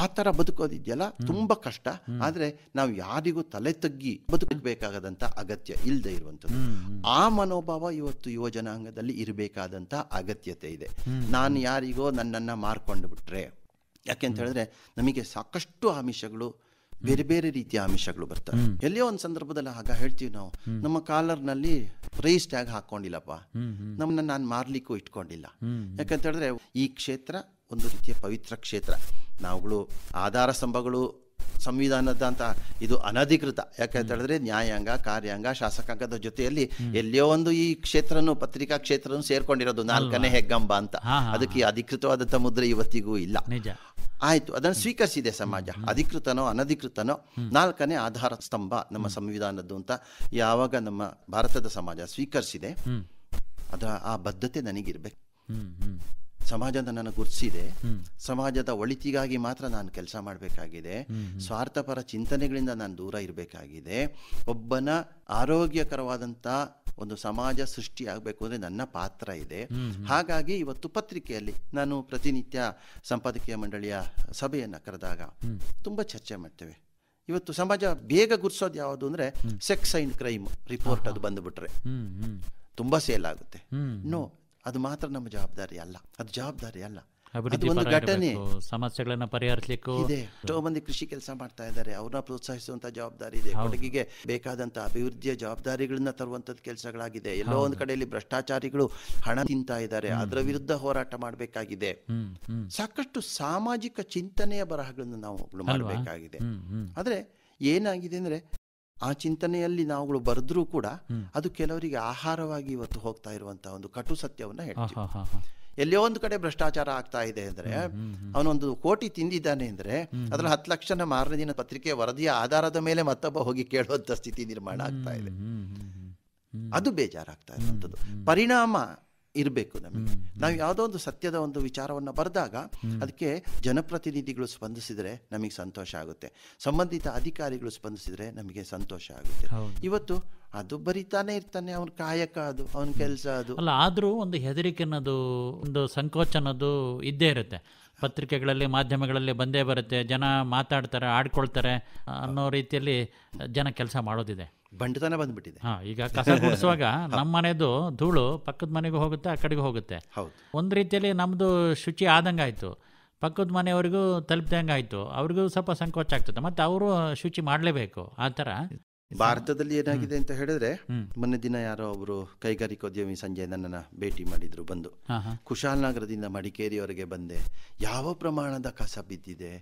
ಆ ತರ ಬದುಕೋದಿದೆಯಲ್ಲ ತುಂಬಾ ಕಷ್ಟ ಆದ್ರೆ ನಾವು ಯಾರಿಗೂ ತಲೆ ತಗ್ಗಿ ಬದುಕಬೇಕಾದಂತ ಅಗತ್ಯ ಇಲ್ಲದೆ ಇರುವಂತದ್ದು ಆ ಮನೋಭಾವ ಇವತ್ತು ಯುವ ಜನಾಂಗದಲ್ಲಿ ಅಗತ್ಯತೆ ಇದೆ ನಾನು ಯಾರಿಗೋ ನನ್ನನ್ನ ಮಾರ್ಕೊಂಡು ಬಿಟ್ರೆ ಯಾಕೆಂತ ಹೇಳಿದ್ರೆ ನಮಗೆ ಸಾಕಷ್ಟು ಆಮಿಷಗಳು ಬೇರೆ ಬೇರೆ ರೀತಿಯ ಆಮಿಷಗಳು ಬರ್ತವೆ ಎಲ್ಲಿಯೋ ಒಂದು ಸಂದರ್ಭದಲ್ಲಿ ಆಗ ಹೇಳ್ತೀವಿ ನಾವು ನಮ್ಮ ಕಾಲರ್ನಲ್ಲಿ ಪ್ರೈಸ್ ಟ್ಯಾಗ್ ಹಾಕೊಂಡಿಲ್ಲಪ್ಪ ನಮ್ಮನ್ನ ನಾನ್ ಮಾರ್ಲಿಕ್ಕೂ ಇಟ್ಕೊಂಡಿಲ್ಲ ಯಾಕಂತ ಹೇಳಿದ್ರೆ ಈ ಕ್ಷೇತ್ರ ಒಂದು ರೀತಿಯ ಪವಿತ್ರ ಕ್ಷೇತ್ರ ನಾವುಗಳು ಆಧಾರ ಸ್ತಂಭಗಳು ಸಂವಿಧಾನದ ಅಂತ ಇದು ಅನಧಿಕೃತ ಯಾಕಂತ ಹೇಳಿದ್ರೆ ನ್ಯಾಯಾಂಗ ಕಾರ್ಯಾಂಗ ಶಾಸಕಾಂಗದ ಜೊತೆಯಲ್ಲಿ ಎಲ್ಲಿಯೋ ಒಂದು ಈ ಕ್ಷೇತ್ರನು ಪತ್ರಿಕಾ ಕ್ಷೇತ್ರನೂ ಸೇರ್ಕೊಂಡಿರೋದು ನಾಲ್ಕನೇ ಹೆಗ್ಗಂಬ ಅಂತ ಅದಕ್ಕೆ ಅಧಿಕೃತವಾದಂತ ಮುದ್ರೆ ಇವತ್ತಿಗೂ ಇಲ್ಲ ಆಯಿತು ಅದನ್ನು ಸ್ವೀಕರಿಸಿದೆ ಸಮಾಜ ಅಧಿಕೃತನೋ ಅನಧಿಕೃತನೋ ನಾಲ್ಕನೇ ಆಧಾರ ಸ್ತಂಭ ನಮ್ಮ ಸಂವಿಧಾನದ್ದು ಅಂತ ಯಾವಾಗ ನಮ್ಮ ಭಾರತದ ಸಮಾಜ ಸ್ವೀಕರಿಸಿದೆ ಅದ ಆ ಬದ್ಧತೆ ನನಗಿರ್ಬೇಕು ಸಮಾಜದ ನನ್ನ ಗುರ್ಸಿದೆ ಸಮಾಜದ ಒಳಿತಿಗಾಗಿ ಮಾತ್ರ ನಾನು ಕೆಲಸ ಮಾಡಬೇಕಾಗಿದೆ ಸ್ವಾರ್ಥಪರ ಚಿಂತನೆಗಳಿಂದ ನಾನು ದೂರ ಇರಬೇಕಾಗಿದೆ ಒಬ್ಬನ ಆರೋಗ್ಯಕರವಾದಂಥ ಒಂದು ಸಮಾಜ ಸೃಷ್ಟಿಯಾಗಬೇಕು ಅಂದರೆ ನನ್ನ ಪಾತ್ರ ಇದೆ ಹಾಗಾಗಿ ಇವತ್ತು ಪತ್ರಿಕೆಯಲ್ಲಿ ನಾನು ಪ್ರತಿನಿತ್ಯ ಸಂಪಾದಕೀಯ ಮಂಡಳಿಯ ಸಭೆಯನ್ನು ಕರೆದಾಗ ತುಂಬ ಚರ್ಚೆ ಮಾಡ್ತೇವೆ ಇವತ್ತು ಸಮಾಜ ಬೇಗ ಗುರ್ಸೋದು ಯಾವುದು ಅಂದರೆ ಸೆಕ್ಸ್ ಅಂಡ್ ಕ್ರೈಮ್ ರಿಪೋರ್ಟ್ ಅದು ಬಂದುಬಿಟ್ರೆ ತುಂಬ ಸೇಲ್ ಆಗುತ್ತೆ ನೋ ಅದು ಮಾತ್ರ ನಮ್ಮ ಜವಾಬ್ದಾರಿ ಅಲ್ಲ ಅದು ಜವಾಬ್ದಾರಿ ಅಲ್ಲ
ಘಟನೆ ಸಮಸ್ಯೆಗಳನ್ನ ಪರಿಹರಿಸಲಿಕ್ಕೂ ಎಷ್ಟೋ ಮಂದಿ ಕೃಷಿ ಕೆಲಸ
ಮಾಡ್ತಾ ಇದ್ದಾರೆ ಅವ್ರನ್ನ ಪ್ರೋತ್ಸಾಹಿಸುವಂತ ಜವಾಬ್ದಾರಿ ಇದೆ ಕೊಡಗಿಗೆ ಬೇಕಾದಂತ ಅಭಿವೃದ್ಧಿಯ ಜವಾಬ್ದಾರಿಗಳನ್ನ ತರುವಂತದ್ ಕೆಲಸಗಳಾಗಿದೆ ಎಲ್ಲೋ ಒಂದ್ ಕಡೆಯಲ್ಲಿ ಭ್ರಷ್ಟಾಚಾರಿಗಳು ಹಣ ತಿಂತಾ ಇದ್ದಾರೆ ಅದರ ವಿರುದ್ಧ ಹೋರಾಟ ಮಾಡಬೇಕಾಗಿದೆ ಸಾಕಷ್ಟು ಸಾಮಾಜಿಕ ಚಿಂತನೆಯ ಬರಹಗಳನ್ನು ನಾವು ಮಾಡಬೇಕಾಗಿದೆ ಆದ್ರೆ ಏನಾಗಿದೆ ಅಂದ್ರೆ ಆ ಚಿಂತನೆಯಲ್ಲಿ ನಾವುಗಳು ಬರೆದ್ರೂ ಕೂಡ ಅದು ಕೆಲವರಿಗೆ ಆಹಾರವಾಗಿ ಇವತ್ತು ಹೋಗ್ತಾ ಇರುವಂತಹ ಒಂದು ಕಟು ಸತ್ಯವನ್ನ ಹೇಳ್ತೀವಿ ಎಲ್ಲೋ ಒಂದು ಕಡೆ ಭ್ರಷ್ಟಾಚಾರ ಆಗ್ತಾ ಇದೆ ಅಂದ್ರೆ ಅವನೊಂದು ಕೋಟಿ ತಿಂದಿದ್ದಾನೆ ಅಂದ್ರೆ ಅದ್ರ ಹತ್ತು ಲಕ್ಷನ ಮಾರನೇ ದಿನ ಪತ್ರಿಕೆ ವರದಿಯ ಆಧಾರದ ಮೇಲೆ ಮತ್ತೊಬ್ಬ ಹೋಗಿ ಕೇಳುವಂತ ಸ್ಥಿತಿ ನಿರ್ಮಾಣ ಆಗ್ತಾ ಇದೆ ಅದು ಬೇಜಾರಾಗ್ತಾ ಇರುವಂತದ್ದು ಪರಿಣಾಮ ಇರಬೇಕು ನಮಗೆ ನಾವು ಯಾವುದೋ ಒಂದು ಸತ್ಯದ ಒಂದು ವಿಚಾರವನ್ನು ಬರೆದಾಗ ಅದಕ್ಕೆ ಜನಪ್ರತಿನಿಧಿಗಳು ಸ್ಪಂದಿಸಿದರೆ ನಮಗೆ ಸಂತೋಷ ಆಗುತ್ತೆ ಸಂಬಂಧಿತ ಅಧಿಕಾರಿಗಳು ಸ್ಪಂದಿಸಿದರೆ ನಮಗೆ ಸಂತೋಷ ಆಗುತ್ತೆ ಇವತ್ತು ಅದು ಬರಿತಾನೆ ಇರ್ತಾನೆ ಅವನ ಕಾಯಕ ಅದು ಅವನ ಕೆಲಸ ಅದು ಅಲ್ಲ
ಆದರೂ ಒಂದು ಹೆದರಿಕೆ ಅನ್ನೋದು ಒಂದು ಸಂಕೋಚ ಅನ್ನೋದು ಇದ್ದೇ ಇರುತ್ತೆ ಪತ್ರಿಕೆಗಳಲ್ಲಿ ಮಾಧ್ಯಮಗಳಲ್ಲಿ ಬಂದೇ ಬರುತ್ತೆ ಜನ ಮಾತಾಡ್ತಾರೆ ಆಡ್ಕೊಳ್ತಾರೆ ಅನ್ನೋ ರೀತಿಯಲ್ಲಿ ಜನ ಕೆಲಸ ಮಾಡೋದಿದೆ
ಬಂಡಿತನ ಬಂದ್ಬಿಟ್ಟಿದೆ
ಹಾ ಈಗ ಕಸ ಗುಡಿಸುವಾಗ ನಮ್ಮ ಮನೆಯದು ಧೂಳು ಪಕ್ಕದ ಮನೆಗೂ ಹೋಗುತ್ತೆ ಆ ಕಡೆಗೂ ಹೋಗುತ್ತೆ ಒಂದು ರೀತಿಯಲ್ಲಿ ನಮ್ಮದು ಶುಚಿ ಆದಂಗೆ ಆಯಿತು ಪಕ್ಕದ ಮನೆಯವರಿಗೂ ತಲುಪಿದಂಗಾಯ್ತು ಅವ್ರಿಗೂ ಸ್ವಲ್ಪ ಸಂಕೋಚ ಆಗ್ತದೆ ಮತ್ತು ಅವರು ಶುಚಿ ಮಾಡಲೇಬೇಕು ಆ ಥರ
ಭಾರತದಲ್ಲಿ ಏನಾಗಿದೆ ಅಂತ ಹೇಳಿದ್ರೆ ಮೊನ್ನೆ ದಿನ ಯಾರೋ ಅವರು ಕೈಗಾರಿಕೋದ್ಯಮಿ ಸಂಜೆ ನನ್ನನ್ನ ಭೇಟಿ ಮಾಡಿದ್ರು ಬಂದು ನಗರದಿಂದ ಮಡಿಕೇರಿಯವರೆಗೆ ಬಂದೆ ಯಾವ ಪ್ರಮಾಣದ ಕಸ ಬಿದ್ದಿದೆ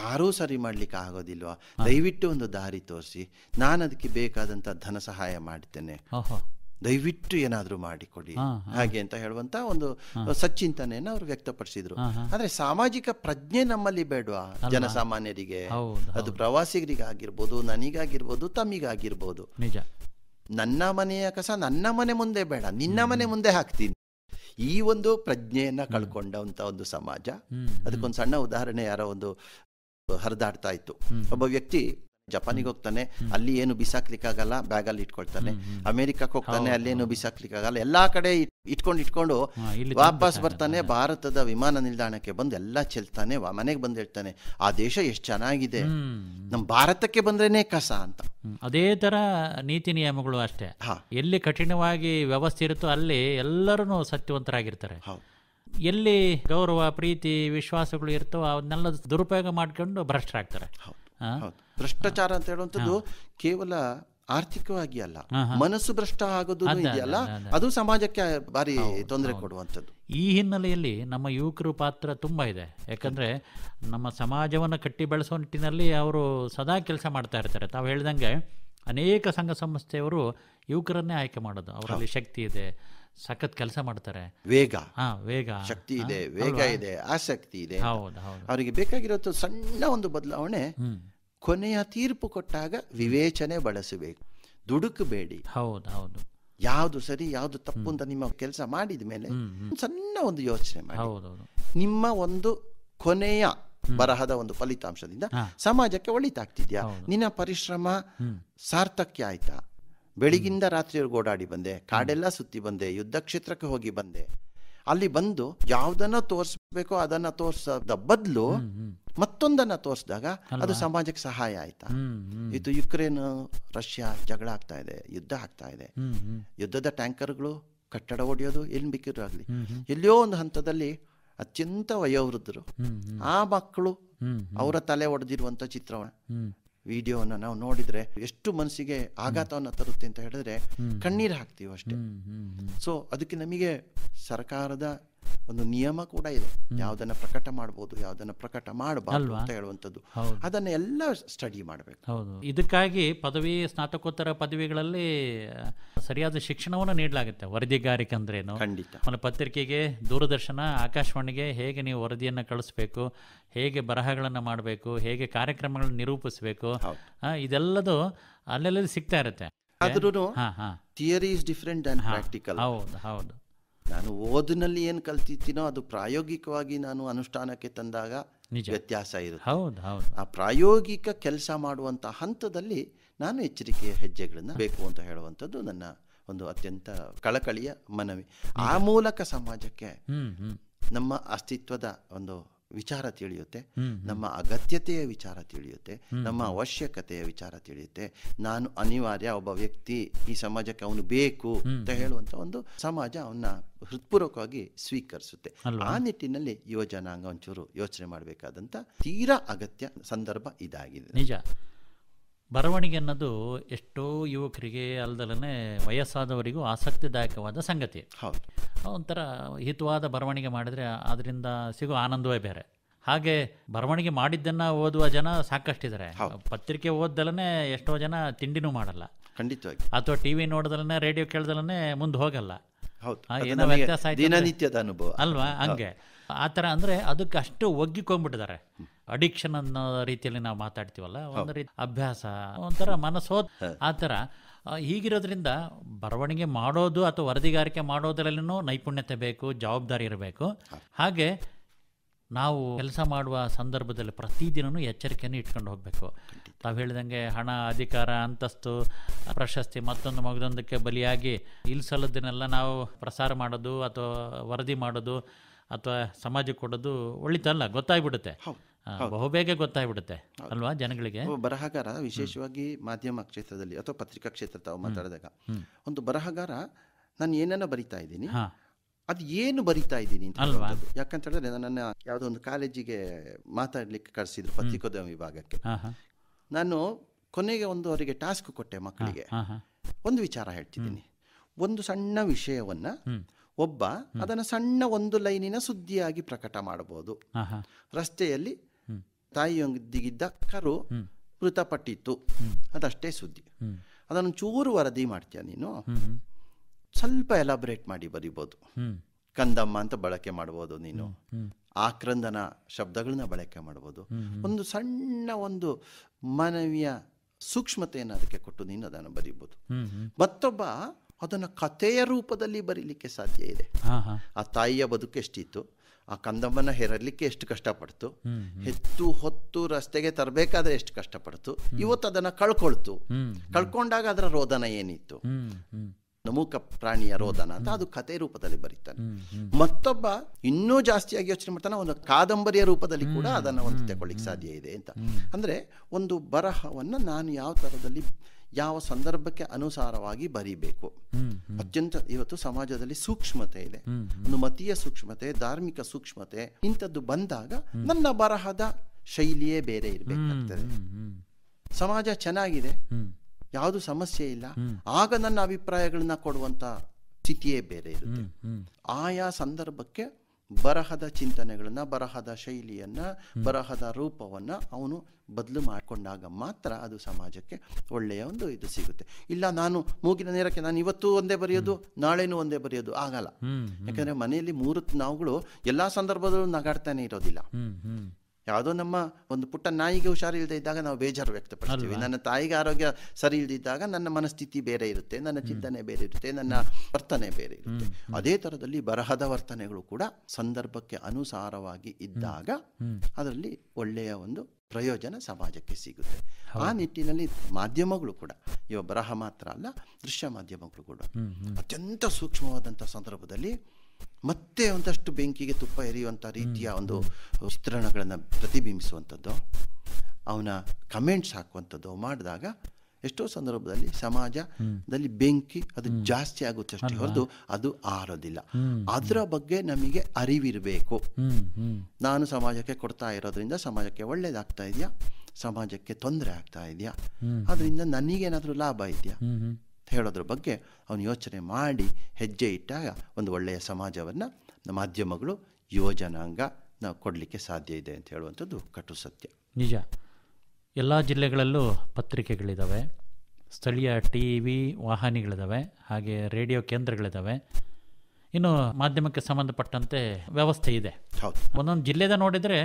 ಯಾರೂ ಸರಿ ಮಾಡ್ಲಿಕ್ಕೆ ಆಗೋದಿಲ್ವಾ ದಯವಿಟ್ಟು ಒಂದು ದಾರಿ ತೋರಿಸಿ ನಾನು ಅದಕ್ಕೆ ಬೇಕಾದಂತ ಧನ ಸಹಾಯ ಮಾಡ್ತೇನೆ ದಯವಿಟ್ಟು ಏನಾದರೂ ಮಾಡಿಕೊಡಿ ಹಾಗೆ ಅಂತ ಹೇಳುವಂತ ಒಂದು ಸಚ್ಚಿಂತನೆಯನ್ನು ಅವರು ವ್ಯಕ್ತಪಡಿಸಿದ್ರು ಆದ್ರೆ ಸಾಮಾಜಿಕ ಪ್ರಜ್ಞೆ ನಮ್ಮಲ್ಲಿ ಬೇಡವಾ ಜನಸಾಮಾನ್ಯರಿಗೆ ಅದು ಪ್ರವಾಸಿಗರಿಗಾಗಿರ್ಬೋದು ನನಗಾಗಿರ್ಬೋದು ತಮಿಗಾಗಿರ್ಬೋದು ನಿಜ ನನ್ನ ಮನೆಯ ಕಸ ನನ್ನ ಮನೆ ಮುಂದೆ ಬೇಡ ನಿನ್ನ ಮನೆ ಮುಂದೆ ಹಾಕ್ತೀನಿ ಈ ಒಂದು ಪ್ರಜ್ಞೆಯನ್ನ ಕಳ್ಕೊಂಡಂತ ಒಂದು ಸಮಾಜ ಅದಕ್ಕೊಂದು ಸಣ್ಣ ಉದಾಹರಣೆ ಯಾರೋ ಒಂದು ಹರಿದಾಡ್ತಾ ಇತ್ತು ಒಬ್ಬ ವ್ಯಕ್ತಿ ಜಪಾನಿಗೆ ಹೋಗ್ತಾನೆ ಅಲ್ಲಿ ಏನು ಬಿಸಾಕ್ಲಿಕ್ಕಾಗಲ್ಲ ಬ್ಯಾಗಲ್ಲಿ ಇಟ್ಕೊಳ್ತಾನೆ ಅಮೆರಿಕಕ್ಕೆ ಹೋಗ್ತಾನೆ ಅಲ್ಲಿ ಅಲ್ಲೇನು ಬಿಸಾಕ್ಲಿಕ್ಕಾಗಲ್ಲ ಎಲ್ಲಾ ಕಡೆ ಇಟ್ಕೊಂಡು ಇಟ್ಕೊಂಡು ವಾಪಸ್ ಬರ್ತಾನೆ ಭಾರತದ ವಿಮಾನ ನಿಲ್ದಾಣಕ್ಕೆ ಬಂದು ಎಲ್ಲ ಚೆಲ್ತಾನೆ ಮನೆಗೆ ಬಂದು ಹೇಳ್ತಾನೆ ಆ ದೇಶ ಎಷ್ಟು ಚೆನ್ನಾಗಿದೆ
ನಮ್ಮ ಭಾರತಕ್ಕೆ ಬಂದ್ರೇನೆ ಕಸ ಅಂತ ಅದೇ ತರ ನೀತಿ ನಿಯಮಗಳು ಅಷ್ಟೇ ಎಲ್ಲಿ ಕಠಿಣವಾಗಿ ವ್ಯವಸ್ಥೆ ಇರುತ್ತೋ ಅಲ್ಲಿ ಎಲ್ಲರೂ ಸತ್ಯವಂತರಾಗಿರ್ತಾರೆ ಎಲ್ಲಿ ಗೌರವ ಪ್ರೀತಿ ವಿಶ್ವಾಸಗಳು ಇರ್ತವೋ ಅವನ್ನೆಲ್ಲ ದುರುಪಯೋಗ ಮಾಡ್ಕೊಂಡು ಭ್ರಷ್ಟರಾಗ್ತಾರೆ
ಭ್ರಷ್ಟಾಚಾರ ಅಂತ ಹೇಳುವಂಥದ್ದು ಕೇವಲ ಆರ್ಥಿಕವಾಗಿ ಅಲ್ಲ ಮನಸ್ಸು ಭ್ರಷ್ಟ ಆಗೋದು ಇದೆಯಲ್ಲ ಅದು ಸಮಾಜಕ್ಕೆ ಭಾರಿ ತೊಂದರೆ ಕೊಡುವಂಥದ್ದು
ಈ ಹಿನ್ನೆಲೆಯಲ್ಲಿ ನಮ್ಮ ಯುವಕರು ಪಾತ್ರ ತುಂಬ ಇದೆ ಯಾಕಂದ್ರೆ ನಮ್ಮ ಸಮಾಜವನ್ನು ಕಟ್ಟಿ ಬೆಳೆಸೋ ನಿಟ್ಟಿನಲ್ಲಿ ಅವರು ಸದಾ ಕೆಲಸ ಮಾಡ್ತಾ ಇರ್ತಾರೆ ತಾವು ಹೇಳ್ದಂಗೆ ಅನೇಕ ಸಂಘ ಸಂಸ್ಥೆಯವರು ಯುವಕರನ್ನೇ ಆಯ್ಕೆ ಮಾಡೋದು ಅವರಲ್ಲಿ ಶಕ್ತಿ ಇದೆ ಸಖತ್ ಕೆಲಸ ಮಾಡ್ತಾರೆ ವೇಗ ವೇಗ ಶಕ್ತಿ ಇದೆ ವೇಗ
ಇದೆ ಆಸಕ್ತಿ ಇದೆ ಅವರಿಗೆ ಬೇಕಾಗಿರೋದು ಸಣ್ಣ ಒಂದು ಬದಲಾವಣೆ ಕೊನೆಯ ತೀರ್ಪು ಕೊಟ್ಟಾಗ ವಿವೇಚನೆ ಬಳಸಬೇಕು ದುಡುಕಬೇಡಿ ಹೌದು ಹೌದು ಯಾವುದು ಸರಿ ಯಾವುದು ತಪ್ಪು ಅಂತ ನಿಮ್ಮ ಕೆಲಸ ಮಾಡಿದ ಮೇಲೆ ಸಣ್ಣ ಒಂದು ಯೋಚನೆ ಮಾಡಿ ನಿಮ್ಮ ಒಂದು ಕೊನೆಯ ಬರಹದ ಒಂದು ಫಲಿತಾಂಶದಿಂದ ಸಮಾಜಕ್ಕೆ ಒಳಿತಾಗ್ತಿದ್ಯಾ ನಿನ್ನ ಪರಿಶ್ರಮ ಸಾರ್ಥಕ್ಯ ಆಯ್ತಾ ಬೆಳಿಗಿಂದ ರಾತ್ರಿವರೆಗೂ ಓಡಾಡಿ ಬಂದೆ ಕಾಡೆಲ್ಲ ಸುತ್ತಿ ಬಂದೆ ಯುದ್ಧ ಕ್ಷೇತ್ರಕ್ಕೆ ಹೋಗಿ ಬಂದೆ ಅಲ್ಲಿ ಬಂದು ಯಾವುದನ್ನ ತೋರಿಸ್ಬೇಕೋ ಅದನ್ನ ತೋರ್ಸದ ಬದಲು ಮತ್ತೊಂದನ್ನ ತೋರ್ಸಿದಾಗ ಅದು ಸಮಾಜಕ್ಕೆ ಸಹಾಯ ಆಯ್ತಾ ಇದು ಯುಕ್ರೇನ್ ರಷ್ಯಾ ಜಗಳ ಆಗ್ತಾ ಇದೆ ಯುದ್ಧ ಆಗ್ತಾ ಇದೆ ಯುದ್ಧದ ಟ್ಯಾಂಕರ್ಗಳು ಕಟ್ಟಡ ಒಡೆಯೋದು ಎಲ್ಲಿ ಮಿಕ್ಕಿರಾಗ್ಲಿ ಆಗ್ಲಿ ಎಲ್ಲಿಯೋ ಒಂದು ಹಂತದಲ್ಲಿ ಅತ್ಯಂತ ವಯೋವೃದ್ಧರು ಆ ಮಕ್ಕಳು ಅವರ ತಲೆ ಒಡೆದಿರುವಂತ ಚಿತ್ರವನ್ನ ವಿಡಿಯೋನ ನಾವು ನೋಡಿದ್ರೆ ಎಷ್ಟು ಮನಸ್ಸಿಗೆ ಆಘಾತವನ್ನ ತರುತ್ತೆ ಅಂತ ಹೇಳಿದ್ರೆ ಕಣ್ಣೀರು ಹಾಕ್ತೀವಿ ಅಷ್ಟೇ ಸೊ ಅದಕ್ಕೆ ನಮಗೆ ಸರ್ಕಾರದ ಒಂದು ನಿಯಮ ಕೂಡ ಇದೆ ಯಾವುದನ್ನು ಪ್ರಕಟ ಮಾಡಬಹುದು ಯಾವುದನ್ನು ಪ್ರಕಟ ಮಾಡಬಾರ್ದು ಅಂತ ಹೇಳುವಂತದ್ದು ಅದನ್ನ ಎಲ್ಲ ಸ್ಟಡಿ ಮಾಡಬೇಕು
ಹೌದು ಇದಕ್ಕಾಗಿ ಪದವಿ ಸ್ನಾತಕೋತ್ತರ ಪದವಿಗಳಲ್ಲಿ ಸರಿಯಾದ ಶಿಕ್ಷಣವನ್ನು ನೀಡಲಾಗುತ್ತೆ ವರದಿಗಾರಿಕೆ ಏನು ಖಂಡಿತ ಪತ್ರಿಕೆಗೆ ದೂರದರ್ಶನ ಆಕಾಶವಾಣಿಗೆ ಹೇಗೆ ನೀವು ವರದಿಯನ್ನು ಕಳಿಸ್ಬೇಕು ಹೇಗೆ ಬರಹಗಳನ್ನು ಮಾಡಬೇಕು ಹೇಗೆ ಕಾರ್ಯಕ್ರಮಗಳನ್ನು ನಿರೂಪಿಸಬೇಕು ಇದೆಲ್ಲದು ಅಲ್ಲೆಲ್ಲ ಸಿಗ್ತಾ ಇರುತ್ತೆ ಆದ್ರೂ ಥಿಯರಿ ಇಸ್ ಡಿಫ್ರೆಂಟ್ ಪ್ರಾಕ್ಟಿಕಲ್ ಹೌದು ಹೌದು
ನಾನು ಓದಿನಲ್ಲಿ ಏನು ಕಲ್ತಿದ್ದೀನೋ ಅದು ಪ್ರಾಯೋಗಿಕವಾಗಿ ನಾನು ಅನುಷ್ಠಾನಕ್ಕೆ ತಂದಾಗ ವ್ಯತ್ಯಾಸ
ಇರುತ್ತೆ
ಆ ಪ್ರಾಯೋಗಿಕ ಕೆಲಸ ಮಾಡುವಂಥ ಹಂತದಲ್ಲಿ ನಾನು ಎಚ್ಚರಿಕೆಯ ಹೆಜ್ಜೆಗಳನ್ನು ಬೇಕು ಅಂತ ಹೇಳುವಂಥದ್ದು ನನ್ನ ಒಂದು ಅತ್ಯಂತ ಕಳಕಳಿಯ ಮನವಿ ಆ ಮೂಲಕ ಸಮಾಜಕ್ಕೆ ನಮ್ಮ ಅಸ್ತಿತ್ವದ ಒಂದು ವಿಚಾರ ತಿಳಿಯುತ್ತೆ ನಮ್ಮ ಅಗತ್ಯತೆಯ ವಿಚಾರ ತಿಳಿಯುತ್ತೆ ನಮ್ಮ ಅವಶ್ಯಕತೆಯ ವಿಚಾರ ತಿಳಿಯುತ್ತೆ ನಾನು ಅನಿವಾರ್ಯ ಒಬ್ಬ ವ್ಯಕ್ತಿ ಈ ಸಮಾಜಕ್ಕೆ ಅವನು ಬೇಕು ಅಂತ ಹೇಳುವಂತ ಒಂದು ಸಮಾಜ ಅವನ್ನ ಹೃತ್ಪೂರ್ವಕವಾಗಿ ಸ್ವೀಕರಿಸುತ್ತೆ ಆ ನಿಟ್ಟಿನಲ್ಲಿ ಯುವ ಜನಾಂಗ ಒಂಚೂರು ಯೋಚನೆ ಮಾಡಬೇಕಾದಂತ ತೀರಾ ಅಗತ್ಯ ಸಂದರ್ಭ ಇದಾಗಿದೆ
ನಿಜ ಬರವಣಿಗೆ ಅನ್ನೋದು ಎಷ್ಟೋ ಯುವಕರಿಗೆ ಅಲ್ಲದಲ್ಲೇ ವಯಸ್ಸಾದವರಿಗೂ ಆಸಕ್ತಿದಾಯಕವಾದ ಸಂಗತಿ ಹೌದು ಒಂಥರ ಹಿತವಾದ ಬರವಣಿಗೆ ಮಾಡಿದರೆ ಅದರಿಂದ ಸಿಗೋ ಆನಂದವೇ ಬೇರೆ ಹಾಗೆ ಬರವಣಿಗೆ ಮಾಡಿದ್ದನ್ನು ಓದುವ ಜನ ಸಾಕಷ್ಟಿದ್ದಾರೆ ಪತ್ರಿಕೆ ಓದ್ದಲ್ಲೇ ಎಷ್ಟೋ ಜನ ತಿಂಡಿನೂ ಮಾಡಲ್ಲ ಖಂಡಿತವಾಗಿ ಅಥವಾ ಟಿ ವಿ ರೇಡಿಯೋ ಕೇಳ್ದಲ್ಲೇ ಮುಂದೆ ಹೋಗಲ್ಲ ಏನೋ ವ್ಯತ್ಯಾಸ
ಅನುಭವ ಅಲ್ವಾ ಹಂಗೆ
ಆ ಥರ ಅಂದರೆ ಅದಕ್ಕೆ ಅಷ್ಟು ಒಗ್ಗಿಕೊಂಡ್ಬಿಟ್ಟಿದ್ದಾರೆ ಅಡಿಕ್ಷನ್ ಅನ್ನೋ ರೀತಿಯಲ್ಲಿ ನಾವು ಮಾತಾಡ್ತೀವಲ್ಲ ಒಂದು ರೀತಿ ಅಭ್ಯಾಸ ಒಂಥರ ಮನಸ್ಸೋದ್ ಆ ಥರ ಹೀಗಿರೋದ್ರಿಂದ ಬರವಣಿಗೆ ಮಾಡೋದು ಅಥವಾ ವರದಿಗಾರಿಕೆ ಮಾಡೋದ್ರಲ್ಲಿ ನೈಪುಣ್ಯತೆ ಬೇಕು ಜವಾಬ್ದಾರಿ ಇರಬೇಕು ಹಾಗೆ ನಾವು ಕೆಲಸ ಮಾಡುವ ಸಂದರ್ಭದಲ್ಲಿ ಪ್ರತಿದಿನವೂ ಎಚ್ಚರಿಕೆಯನ್ನು ಇಟ್ಕೊಂಡು ಹೋಗಬೇಕು ತಾವು ಹೇಳಿದಂಗೆ ಹಣ ಅಧಿಕಾರ ಅಂತಸ್ತು ಪ್ರಶಸ್ತಿ ಮತ್ತೊಂದು ಮಗದೊಂದಕ್ಕೆ ಬಲಿಯಾಗಿ ಇಲ್ಸಲದನ್ನೆಲ್ಲ ನಾವು ಪ್ರಸಾರ ಮಾಡೋದು ಅಥವಾ ವರದಿ ಮಾಡೋದು ಅಥವಾ ಸಮಾಜಕ್ಕೆ ಕೊಡೋದು ಒಳಿತಲ್ಲ ಗೊತ್ತಾಗ್ಬಿಡುತ್ತೆ ಬಹುಬೇಗ ಗೊತ್ತಾಗ್ಬಿಡುತ್ತೆ ಅಲ್ವಾ ಜನಗಳಿಗೆ
ಬರಹಗಾರ ವಿಶೇಷವಾಗಿ ಮಾಧ್ಯಮ ಕ್ಷೇತ್ರದಲ್ಲಿ ಅಥವಾ ಪತ್ರಿಕಾ ಕ್ಷೇತ್ರ ತಾವು ಮಾತಾಡಿದಾಗ ಒಂದು ಬರಹಗಾರ ನಾನು ಏನನ್ನ ಬರಿತಾ ಇದ್ದೀನಿ ಅದು ಏನು ಬರಿತಾ ಇದ್ದೀನಿ ಯಾಕಂತ ಹೇಳಿದ್ರೆ ನನ್ನ ಯಾವುದೋ ಒಂದು ಕಾಲೇಜಿಗೆ ಮಾತಾಡ್ಲಿಕ್ಕೆ ಕಳಿಸಿದ್ರು ಪತ್ರಿಕೋದ್ಯಮ ವಿಭಾಗಕ್ಕೆ ನಾನು ಕೊನೆಗೆ ಒಂದು ಅವರಿಗೆ ಟಾಸ್ಕ್ ಕೊಟ್ಟೆ ಮಕ್ಕಳಿಗೆ ಒಂದು ವಿಚಾರ ಹೇಳ್ತಿದ್ದೀನಿ ಒಂದು ಸಣ್ಣ ವಿಷಯವನ್ನ ಒಬ್ಬ ಅದನ್ನ ಸಣ್ಣ ಒಂದು ಲೈನಿನ ಸುದ್ದಿಯಾಗಿ ಪ್ರಕಟ ಮಾಡಬಹುದು ರಸ್ತೆಯಲ್ಲಿ ತಾಯಿಯೊಂದಿಗಿದ್ದ ಕರು ಮೃತಪಟ್ಟಿತ್ತು ಅದಷ್ಟೇ ಸುದ್ದಿ ಅದನ್ನು ಚೂರು ವರದಿ ಮಾಡ್ತೀಯ ನೀನು ಸ್ವಲ್ಪ ಎಲಾಬ್ರೇಟ್ ಮಾಡಿ ಬರಿಬೋದು ಕಂದಮ್ಮ ಅಂತ ಬಳಕೆ ಮಾಡ್ಬೋದು ನೀನು ಆಕ್ರಂದನ ಶಬ್ದಗಳನ್ನ ಬಳಕೆ ಮಾಡ್ಬೋದು ಒಂದು ಸಣ್ಣ ಒಂದು ಮನವಿಯ ಸೂಕ್ಷ್ಮತೆಯನ್ನು ಅದಕ್ಕೆ ಕೊಟ್ಟು ನೀನು ಅದನ್ನು ಬರಿಬೋದು ಮತ್ತೊಬ್ಬ ಅದನ್ನು ಕಥೆಯ ರೂಪದಲ್ಲಿ ಬರೀಲಿಕ್ಕೆ ಸಾಧ್ಯ ಇದೆ ಆ ತಾಯಿಯ ಬದುಕು ಎಷ್ಟಿತ್ತು ಆ ಕಂದಂಬನ ಹೆರಲಿಕ್ಕೆ ಎಷ್ಟು ಕಷ್ಟಪಡ್ತು ಹೆತ್ತು ಹೊತ್ತು ರಸ್ತೆಗೆ ತರಬೇಕಾದ್ರೆ ಎಷ್ಟು ಕಷ್ಟಪಡ್ತು ಇವತ್ತು ಅದನ್ನ ಕಳ್ಕೊಳ್ತು ಕಳ್ಕೊಂಡಾಗ ಅದರ ರೋದನ ಏನಿತ್ತು ನಮೂಕ ಪ್ರಾಣಿಯ ರೋದನ ಅಂತ ಅದು ಕತೆ ರೂಪದಲ್ಲಿ ಬರೀತಾನೆ ಮತ್ತೊಬ್ಬ ಇನ್ನೂ ಜಾಸ್ತಿಯಾಗಿ ಯೋಚನೆ ಮಾಡ್ತಾನೆ ಒಂದು ಕಾದಂಬರಿಯ ರೂಪದಲ್ಲಿ ಕೂಡ ಅದನ್ನ ಒಂದು ತಗೊಳ್ಳಿಕ್ ಸಾಧ್ಯ ಇದೆ ಅಂತ ಅಂದ್ರೆ ಒಂದು ಬರಹವನ್ನ ನಾನು ಯಾವ ತರದಲ್ಲಿ ಯಾವ ಸಂದರ್ಭಕ್ಕೆ ಅನುಸಾರವಾಗಿ ಬರೀಬೇಕು ಅತ್ಯಂತ ಇವತ್ತು ಸಮಾಜದಲ್ಲಿ ಸೂಕ್ಷ್ಮತೆ ಇದೆ ಒಂದು ಮತೀಯ ಸೂಕ್ಷ್ಮತೆ ಧಾರ್ಮಿಕ ಸೂಕ್ಷ್ಮತೆ ಇಂಥದ್ದು ಬಂದಾಗ ನನ್ನ ಬರಹದ ಶೈಲಿಯೇ ಬೇರೆ ಇರಬೇಕಾಗ್ತದೆ ಸಮಾಜ ಚೆನ್ನಾಗಿದೆ ಯಾವುದು ಸಮಸ್ಯೆ ಇಲ್ಲ ಆಗ ನನ್ನ ಅಭಿಪ್ರಾಯಗಳನ್ನ ಕೊಡುವಂತ ಸ್ಥಿತಿಯೇ ಬೇರೆ ಇರುತ್ತೆ ಆಯಾ ಸಂದರ್ಭಕ್ಕೆ ಬರಹದ ಚಿಂತನೆಗಳನ್ನು ಬರಹದ ಶೈಲಿಯನ್ನು ಬರಹದ ರೂಪವನ್ನು ಅವನು ಬದಲು ಮಾಡಿಕೊಂಡಾಗ ಮಾತ್ರ ಅದು ಸಮಾಜಕ್ಕೆ ಒಳ್ಳೆಯ ಒಂದು ಇದು ಸಿಗುತ್ತೆ ಇಲ್ಲ ನಾನು ಮೂಗಿನ ನೇರಕ್ಕೆ ನಾನು ಇವತ್ತು ಒಂದೇ ಬರೆಯೋದು ನಾಳೆನೂ ಒಂದೇ ಬರೆಯೋದು ಆಗಲ್ಲ ಯಾಕಂದರೆ ಮನೆಯಲ್ಲಿ ಮೂರು ನಾವುಗಳು ಎಲ್ಲ ಸಂದರ್ಭದಲ್ಲೂ ನಗಾಡ್ತಾನೆ ಇರೋದಿಲ್ಲ ಯಾವುದೋ ನಮ್ಮ ಒಂದು ಪುಟ್ಟ ನಾಯಿಗೆ ಹುಷಾರಿಲ್ಲದೆ ಇದ್ದಾಗ ನಾವು ಬೇಜಾರು ವ್ಯಕ್ತಪಡಿಸ್ತೀವಿ ನನ್ನ ತಾಯಿಗೆ ಆರೋಗ್ಯ ಸರಿ ಇಲ್ಲದಿದ್ದಾಗ ನನ್ನ ಮನಸ್ಥಿತಿ ಬೇರೆ ಇರುತ್ತೆ ನನ್ನ ಚಿಂತನೆ ಬೇರೆ ಇರುತ್ತೆ ನನ್ನ ವರ್ತನೆ ಬೇರೆ ಇರುತ್ತೆ ಅದೇ ತರದಲ್ಲಿ ಬರಹದ ವರ್ತನೆಗಳು ಕೂಡ ಸಂದರ್ಭಕ್ಕೆ ಅನುಸಾರವಾಗಿ ಇದ್ದಾಗ ಅದರಲ್ಲಿ ಒಳ್ಳೆಯ ಒಂದು ಪ್ರಯೋಜನ ಸಮಾಜಕ್ಕೆ ಸಿಗುತ್ತೆ ಆ ನಿಟ್ಟಿನಲ್ಲಿ ಮಾಧ್ಯಮಗಳು ಕೂಡ ಇವ ಬರಹ ಮಾತ್ರ ಅಲ್ಲ ದೃಶ್ಯ ಮಾಧ್ಯಮಗಳು ಕೂಡ ಅತ್ಯಂತ ಸೂಕ್ಷ್ಮವಾದಂತಹ ಸಂದರ್ಭದಲ್ಲಿ ಮತ್ತೆ ಒಂದಷ್ಟು ಬೆಂಕಿಗೆ ತುಪ್ಪ ಎರಿಯುವಂತ ರೀತಿಯ ಒಂದು ಚಿತ್ರಣಗಳನ್ನು ಪ್ರತಿಬಿಂಬಿಸುವಂಥದ್ದು ಅವನ ಕಮೆಂಟ್ಸ್ ಹಾಕುವಂಥದ್ದು ಮಾಡಿದಾಗ ಎಷ್ಟೋ ಸಂದರ್ಭದಲ್ಲಿ ಸಮಾಜದಲ್ಲಿ ಬೆಂಕಿ ಅದು ಜಾಸ್ತಿ ಆಗುತ್ತೆ ಅಷ್ಟೇ ಅದು ಆರೋದಿಲ್ಲ ಅದರ ಬಗ್ಗೆ ನಮಗೆ ಅರಿವಿರಬೇಕು ನಾನು ಸಮಾಜಕ್ಕೆ ಕೊಡ್ತಾ ಇರೋದ್ರಿಂದ ಸಮಾಜಕ್ಕೆ ಒಳ್ಳೇದಾಗ್ತಾ ಇದೆಯಾ ಸಮಾಜಕ್ಕೆ ತೊಂದರೆ ಆಗ್ತಾ ಇದೆಯಾ ಅದರಿಂದ ನನಗೇನಾದರೂ ಲಾಭ ಇದೆಯಾ ಹೇಳೋದ್ರ ಬಗ್ಗೆ ಅವನು ಯೋಚನೆ ಮಾಡಿ ಹೆಜ್ಜೆ ಇಟ್ಟಾಗ ಒಂದು ಒಳ್ಳೆಯ ಸಮಾಜವನ್ನು ಮಾಧ್ಯಮಗಳು ಯುವಜನಾಂಗ ನಾವು ಕೊಡಲಿಕ್ಕೆ ಸಾಧ್ಯ ಇದೆ ಅಂತ ಹೇಳುವಂಥದ್ದು ಕಟು ಸತ್ಯ
ನಿಜ ಎಲ್ಲ ಜಿಲ್ಲೆಗಳಲ್ಲೂ ಪತ್ರಿಕೆಗಳಿದ್ದಾವೆ ಸ್ಥಳೀಯ ಟಿ ವಿ ವಾಹಿನಿಗಳಿದ್ದಾವೆ ಹಾಗೆ ರೇಡಿಯೋ ಕೇಂದ್ರಗಳಿದ್ದಾವೆ ಇನ್ನು ಮಾಧ್ಯಮಕ್ಕೆ ಸಂಬಂಧಪಟ್ಟಂತೆ ವ್ಯವಸ್ಥೆ ಇದೆ ಹೌದು ಒಂದೊಂದು ಜಿಲ್ಲೆದ ನೋಡಿದರೆ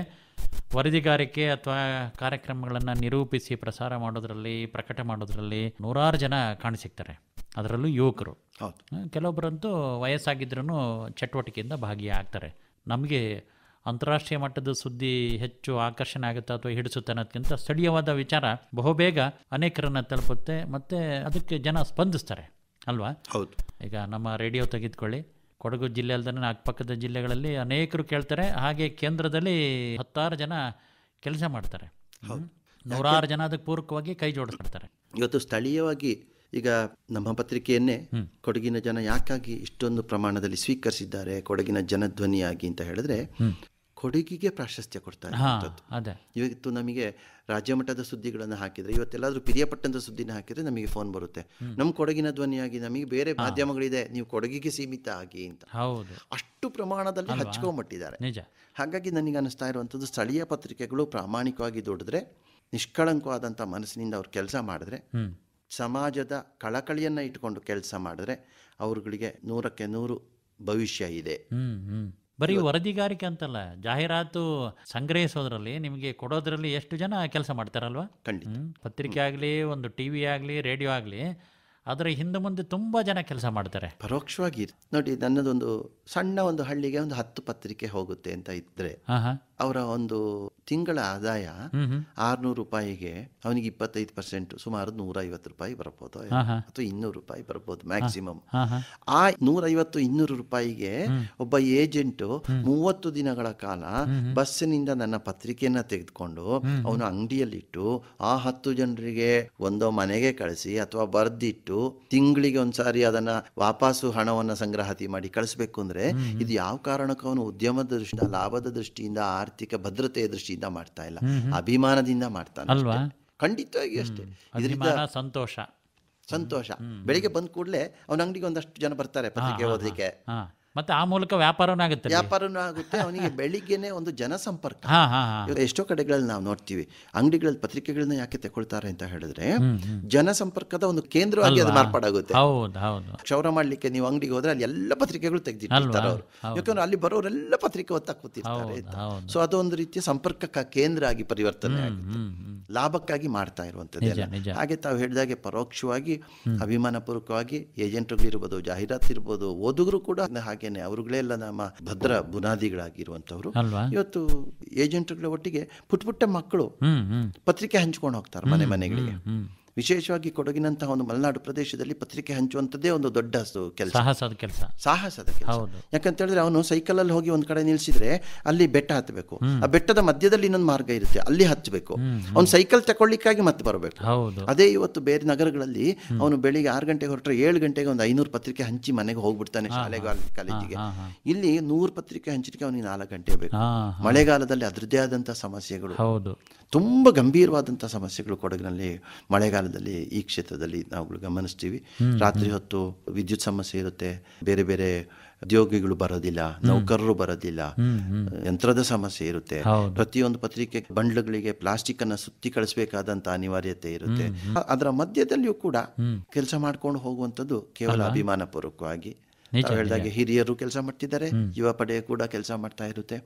ವರದಿಗಾರಿಕೆ ಅಥವಾ ಕಾರ್ಯಕ್ರಮಗಳನ್ನು ನಿರೂಪಿಸಿ ಪ್ರಸಾರ ಮಾಡೋದರಲ್ಲಿ ಪ್ರಕಟ ಮಾಡೋದ್ರಲ್ಲಿ ನೂರಾರು ಜನ ಕಾಣಿಸಿಕ್ತಾರೆ ಅದರಲ್ಲೂ ಯುವಕರು ಕೆಲವೊಬ್ಬರಂತೂ ವಯಸ್ಸಾಗಿದ್ರೂ ಚಟುವಟಿಕೆಯಿಂದ ಭಾಗಿಯಾಗ್ತಾರೆ ನಮಗೆ ಅಂತಾರಾಷ್ಟ್ರೀಯ ಮಟ್ಟದ ಸುದ್ದಿ ಹೆಚ್ಚು ಆಕರ್ಷಣೆ ಆಗುತ್ತೆ ಅಥವಾ ಹಿಡಿಸುತ್ತೆ ಅನ್ನೋದಕ್ಕಿಂತ ಸ್ಥಳೀಯವಾದ ವಿಚಾರ ಬಹುಬೇಗ ಅನೇಕರನ್ನು ತಲುಪುತ್ತೆ ಮತ್ತು ಅದಕ್ಕೆ ಜನ ಸ್ಪಂದಿಸ್ತಾರೆ ಅಲ್ವಾ ಹೌದು ಈಗ ನಮ್ಮ ರೇಡಿಯೋ ತೆಗೆದುಕೊಳ್ಳಿ ಕೊಡಗು ಜಿಲ್ಲೆ ಅಲ್ಲದೆ ಅಕ್ಕಪಕ್ಕದ ಜಿಲ್ಲೆಗಳಲ್ಲಿ ಅನೇಕರು ಕೇಳ್ತಾರೆ ಹಾಗೆ ಕೇಂದ್ರದಲ್ಲಿ ಹತ್ತಾರು ಜನ ಕೆಲಸ ಮಾಡ್ತಾರೆ ನೂರಾರು ಜನ ಅದಕ್ಕೆ ಪೂರಕವಾಗಿ ಕೈ ಜೋಡಿಸ್ತಾರೆ
ಇವತ್ತು ಸ್ಥಳೀಯವಾಗಿ ಈಗ ನಮ್ಮ ಪತ್ರಿಕೆಯನ್ನೇ ಕೊಡಗಿನ ಜನ ಯಾಕಾಗಿ ಇಷ್ಟೊಂದು ಪ್ರಮಾಣದಲ್ಲಿ ಸ್ವೀಕರಿಸಿದ್ದಾರೆ ಕೊಡಗಿನ ಜನಧ್ವನಿಯಾಗಿ ಅಂತ ಹೇಳಿದ್ರೆ ಕೊಡಗಿಗೆ ಪ್ರಾಶಸ್ತ್ಯ ಕೊಡ್ತಾರೆ ಇವತ್ತು ನಮಗೆ ರಾಜ್ಯಮಟ್ಟದ ಸುದ್ದಿಗಳನ್ನು ಹಾಕಿದರೆ ಇವತ್ತೆಲ್ಲಾದರೂ ಪಿರಿಯಪಟ್ಟಂತ ಸುದ್ದಿನ ಹಾಕಿದರೆ ನಮಗೆ ಫೋನ್ ಬರುತ್ತೆ ನಮ್ಮ ಕೊಡಗಿನ ಧ್ವನಿಯಾಗಿ ನಮಗೆ ಬೇರೆ ಮಾಧ್ಯಮಗಳಿದೆ ನೀವು ಕೊಡಗಿಗೆ ಸೀಮಿತ ಆಗಿ ಅಂತ ಅಷ್ಟು ಪ್ರಮಾಣದಲ್ಲಿ ಹಚ್ಕೊಂಬಿಟ್ಟಿದ್ದಾರೆ ಹಾಗಾಗಿ ನನಗೆ ಅನಿಸ್ತಾ ಇರುವಂಥದ್ದು ಸ್ಥಳೀಯ ಪತ್ರಿಕೆಗಳು ಪ್ರಾಮಾಣಿಕವಾಗಿ ದುಡಿದ್ರೆ ನಿಷ್ಕಳಂಕವಾದಂಥ ಮನಸ್ಸಿನಿಂದ ಅವ್ರು ಕೆಲಸ ಮಾಡಿದ್ರೆ ಸಮಾಜದ ಕಳಕಳಿಯನ್ನು ಇಟ್ಕೊಂಡು ಕೆಲಸ ಮಾಡಿದ್ರೆ ಅವ್ರುಗಳಿಗೆ ನೂರಕ್ಕೆ ನೂರು ಭವಿಷ್ಯ ಇದೆ
ಬರೀ ವರದಿಗಾರಿಕೆ ಅಂತಲ್ಲ ಜಾಹೀರಾತು ಸಂಗ್ರಹಿಸೋದ್ರಲ್ಲಿ ನಿಮಗೆ ಕೊಡೋದ್ರಲ್ಲಿ ಎಷ್ಟು ಜನ ಕೆಲಸ ಮಾಡ್ತಾರಲ್ವಾ ಪತ್ರಿಕೆ ಆಗಲಿ ಒಂದು ಟಿ ವಿ ಆಗಲಿ ರೇಡಿಯೋ ಆಗಲಿ ಅದರ ಹಿಂದೆ ಮುಂದೆ ತುಂಬ ಜನ ಕೆಲಸ ಮಾಡ್ತಾರೆ
ಪರೋಕ್ಷವಾಗಿ ನೋಡಿ ನನ್ನದೊಂದು ಸಣ್ಣ ಒಂದು ಹಳ್ಳಿಗೆ ಒಂದು ಹತ್ತು ಪತ್ರಿಕೆ ಹೋಗುತ್ತೆ ಅಂತ ಇದ್ದರೆ ಅವರ ಒಂದು ತಿಂಗಳ ಆದಾಯ ಆರ್ನೂರು ರೂಪಾಯಿಗೆ ಅವನಿಗೆ ಇಪ್ಪತ್ತೈದು ಪರ್ಸೆಂಟ್ ಸುಮಾರು ನೂರ ಐವತ್ತು ರೂಪಾಯಿ ಬರಬಹುದು ಅಥವಾ ಇನ್ನೂರು ರೂಪಾಯಿ ಬರಬಹುದು ಮ್ಯಾಕ್ಸಿಮಮ್ ಆ ನೂರೈವತ್ತು ಇನ್ನೂರು ರೂಪಾಯಿಗೆ ಒಬ್ಬ ಏಜೆಂಟ್ ಮೂವತ್ತು ದಿನಗಳ ಕಾಲ ಬಸ್ಸಿನಿಂದ ನನ್ನ ಪತ್ರಿಕೆಯನ್ನ ತೆಗೆದುಕೊಂಡು ಅವನು ಅಂಗಡಿಯಲ್ಲಿಟ್ಟು ಆ ಹತ್ತು ಜನರಿಗೆ ಒಂದೋ ಮನೆಗೆ ಕಳಿಸಿ ಅಥವಾ ಬರ್ದಿಟ್ಟು ತಿಂಗಳಿಗೆ ಒಂದ್ಸಾರಿ ಅದನ್ನ ವಾಪಸ್ಸು ಹಣವನ್ನ ಸಂಗ್ರಹತಿ ಮಾಡಿ ಕಳಿಸಬೇಕು ಅಂದ್ರೆ ಇದು ಯಾವ ಕಾರಣಕ್ಕೂ ಅವನು ಉದ್ಯಮದ ದೃಷ್ಟಿಯಿಂದ ಲಾಭದ ದೃಷ್ಟಿಯಿಂದ ಆರ್ಥಿಕ ಭದ್ರತೆಯ ದೃಷ್ಟಿಯಿಂದ ಮಾಡ್ತಾ ಇಲ್ಲ ಅಭಿಮಾನದಿಂದ ಮಾಡ್ತಾನೆ ಅಲ್ವಾ ಖಂಡಿತವಾಗಿ
ಅಷ್ಟೇ ಇದರಿಂದ ಸಂತೋಷ ಸಂತೋಷ ಬೆಳಿಗ್ಗೆ
ಬಂದ ಕೂಡಲೇ ಅವನ ಅಂಗಡಿಗೆ ಒಂದಷ್ಟು ಜನ ಬರ್ತಾರೆ ಪತ್ರಿಕೆ ಓದಲಿಕ್ಕೆ
ಮತ್ತೆ ಆ ಮೂಲಕ ವ್ಯಾಪಾರನೂ ಆಗುತ್ತೆ ಆಗುತ್ತೆ ಅವನಿಗೆ
ಬೆಳಿಗ್ಗೆನೆ ಒಂದು ಜನಸಂಪರ್ಕ ಎಷ್ಟೋ ಕಡೆಗಳಲ್ಲಿ ನಾವು ನೋಡ್ತೀವಿ ಅಂಗಡಿಗಳಲ್ಲಿ ಪತ್ರಿಕೆಗಳನ್ನ ಯಾಕೆ ತಗೊಳ್ತಾರೆ ಅಂತ ಹೇಳಿದ್ರೆ ಜನಸಂಪರ್ಕದ ಒಂದು ಕೇಂದ್ರವಾಗಿ ಅದು ಮಾರ್ಪಾಡಾಗುತ್ತೆ ಕ್ಷೌರ ಮಾಡ್ಲಿಕ್ಕೆ ನೀವು ಅಂಗಡಿಗೆ ಹೋದ್ರೆ ಅಲ್ಲಿ ಎಲ್ಲ ಪತ್ರಿಕೆಗಳು ತೆಗೆದಿಟ್ಟಿರ್ತಾರೆ ಅವರು ಯಾಕಂದ್ರೆ ಅಲ್ಲಿ ಬರೋರೆಲ್ಲ ಪತ್ರಿಕೆ ಒತ್ತಾ ಕೂತಿರ್ತಾರೆ ಸೊ ಅದೊಂದು ರೀತಿಯ ಸಂಪರ್ಕ ಕೇಂದ್ರ ಆಗಿ ಪರಿವರ್ತನೆ ಲಾಭಕ್ಕಾಗಿ ಮಾಡ್ತಾ ಇರುವಂತದ್ದು ಹಾಗೆ ತಾವು ಹೇಳಿದಾಗೆ ಪರೋಕ್ಷವಾಗಿ ಅಭಿಮಾನಪೂರ್ವಕವಾಗಿ ಏಜೆಂಟ್ ಇರ್ಬೋದು ಜಾಹೀರಾತ್ ಇರ್ಬೋದು ಓದುಗರು ಕೂಡ ಹಾಗೆ ಹಾಗೇನೆ ಅವ್ರುಗಳೇ ನಮ್ಮ ಭದ್ರ ಬುನಾದಿಗಳಾಗಿರುವಂತವ್ರು ಇವತ್ತು ಏಜೆಂಟ್ಗಳ ಒಟ್ಟಿಗೆ ಪುಟ್ಟ ಪುಟ್ಟ ಮಕ್ಕಳು ಪತ್ರಿಕೆ ಹಂಚ್ಕೊಂಡು ಹೋಗ್ತಾರೆ ಮನೆ ಮನೆಗಳಿಗೆ ವಿಶೇಷವಾಗಿ ಕೊಡಗಿನಂತಹ ಒಂದು ಮಲೆನಾಡು ಪ್ರದೇಶದಲ್ಲಿ ಪತ್ರಿಕೆ ಹಂಚುವಂಥದ್ದೇ ಒಂದು ದೊಡ್ಡ ಕೆಲಸ
ಸಾಹಸದ ಕೆಲಸ
ಸಾಹಸದ ಕೆಲಸ ಯಾಕಂತ ಹೇಳಿದ್ರೆ ಅವನು ಸೈಕಲ್ ಅಲ್ಲಿ ಹೋಗಿ ಒಂದು ಕಡೆ ನಿಲ್ಸಿದ್ರೆ ಅಲ್ಲಿ ಬೆಟ್ಟ ಹತ್ತಬೇಕು ಆ ಬೆಟ್ಟದ ಮಧ್ಯದಲ್ಲಿ ಇನ್ನೊಂದು ಮಾರ್ಗ ಇರುತ್ತೆ ಅಲ್ಲಿ ಹತ್ತಬೇಕು ಅವನು ಸೈಕಲ್ ತಗೊಳ್ಳಿಕ್ಕಾಗಿ ಮತ್ತೆ ಬರಬೇಕು ಅದೇ ಇವತ್ತು ಬೇರೆ ನಗರಗಳಲ್ಲಿ ಅವನು ಬೆಳಿಗ್ಗೆ ಆರು ಗಂಟೆಗೆ ಹೊರಟ್ರೆ ಏಳು ಗಂಟೆಗೆ ಒಂದು ಐನೂರು ಪತ್ರಿಕೆ ಹಂಚಿ ಮನೆಗೆ ಹೋಗ್ಬಿಡ್ತಾನೆ ಶಾಲೆಗೆ ಕಾಲೇಜಿಗೆ ಇಲ್ಲಿ ನೂರು ಪತ್ರಿಕೆ ಹಂಚಲಿಕ್ಕೆ ಅವನಿಗೆ ನಾಲ್ಕು ಗಂಟೆ ಬೇಕು ಮಳೆಗಾಲದಲ್ಲಿ ಅದರದ್ದೇ ಆದಂತಹ ಸಮಸ್ಯೆಗಳು ತುಂಬಾ ಗಂಭೀರವಾದಂತಹ ಸಮಸ್ಯೆಗಳು ಕೊಡಗಿನಲ್ಲಿ ಮಳೆಗಾಲ ಈ ಕ್ಷೇತ್ರದಲ್ಲಿ ನಾವು ಗಮನಿಸ್ತೀವಿ ರಾತ್ರಿ ಹೊತ್ತು ವಿದ್ಯುತ್ ಸಮಸ್ಯೆ ಇರುತ್ತೆ ಬೇರೆ ಬೇರೆ ಉದ್ಯೋಗಿಗಳು ಬರೋದಿಲ್ಲ ನೌಕರರು ಬರೋದಿಲ್ಲ ಯಂತ್ರದ ಸಮಸ್ಯೆ ಇರುತ್ತೆ ಪ್ರತಿಯೊಂದು ಪತ್ರಿಕೆ ಬಂಡ್ಲುಗಳಿಗೆ ಪ್ಲಾಸ್ಟಿಕ್ ಅನ್ನ ಸುತ್ತಿ ಕಳಿಸಬೇಕಾದಂತ ಅನಿವಾರ್ಯತೆ ಇರುತ್ತೆ ಅದರ ಮಧ್ಯದಲ್ಲಿಯೂ ಕೂಡ ಕೆಲಸ ಮಾಡ್ಕೊಂಡು ಹೋಗುವಂತದ್ದು ಕೇವಲ ಅಭಿಮಾನ ಪೂರ್ವಕವಾಗಿ ನಾವು ಹಿರಿಯರು ಕೆಲಸ ಮಾಡ್ತಿದ್ದಾರೆ ಯುವ ಪಡೆ ಕೂಡ ಕೆಲಸ ಮಾಡ್ತಾ ಇರುತ್ತೆ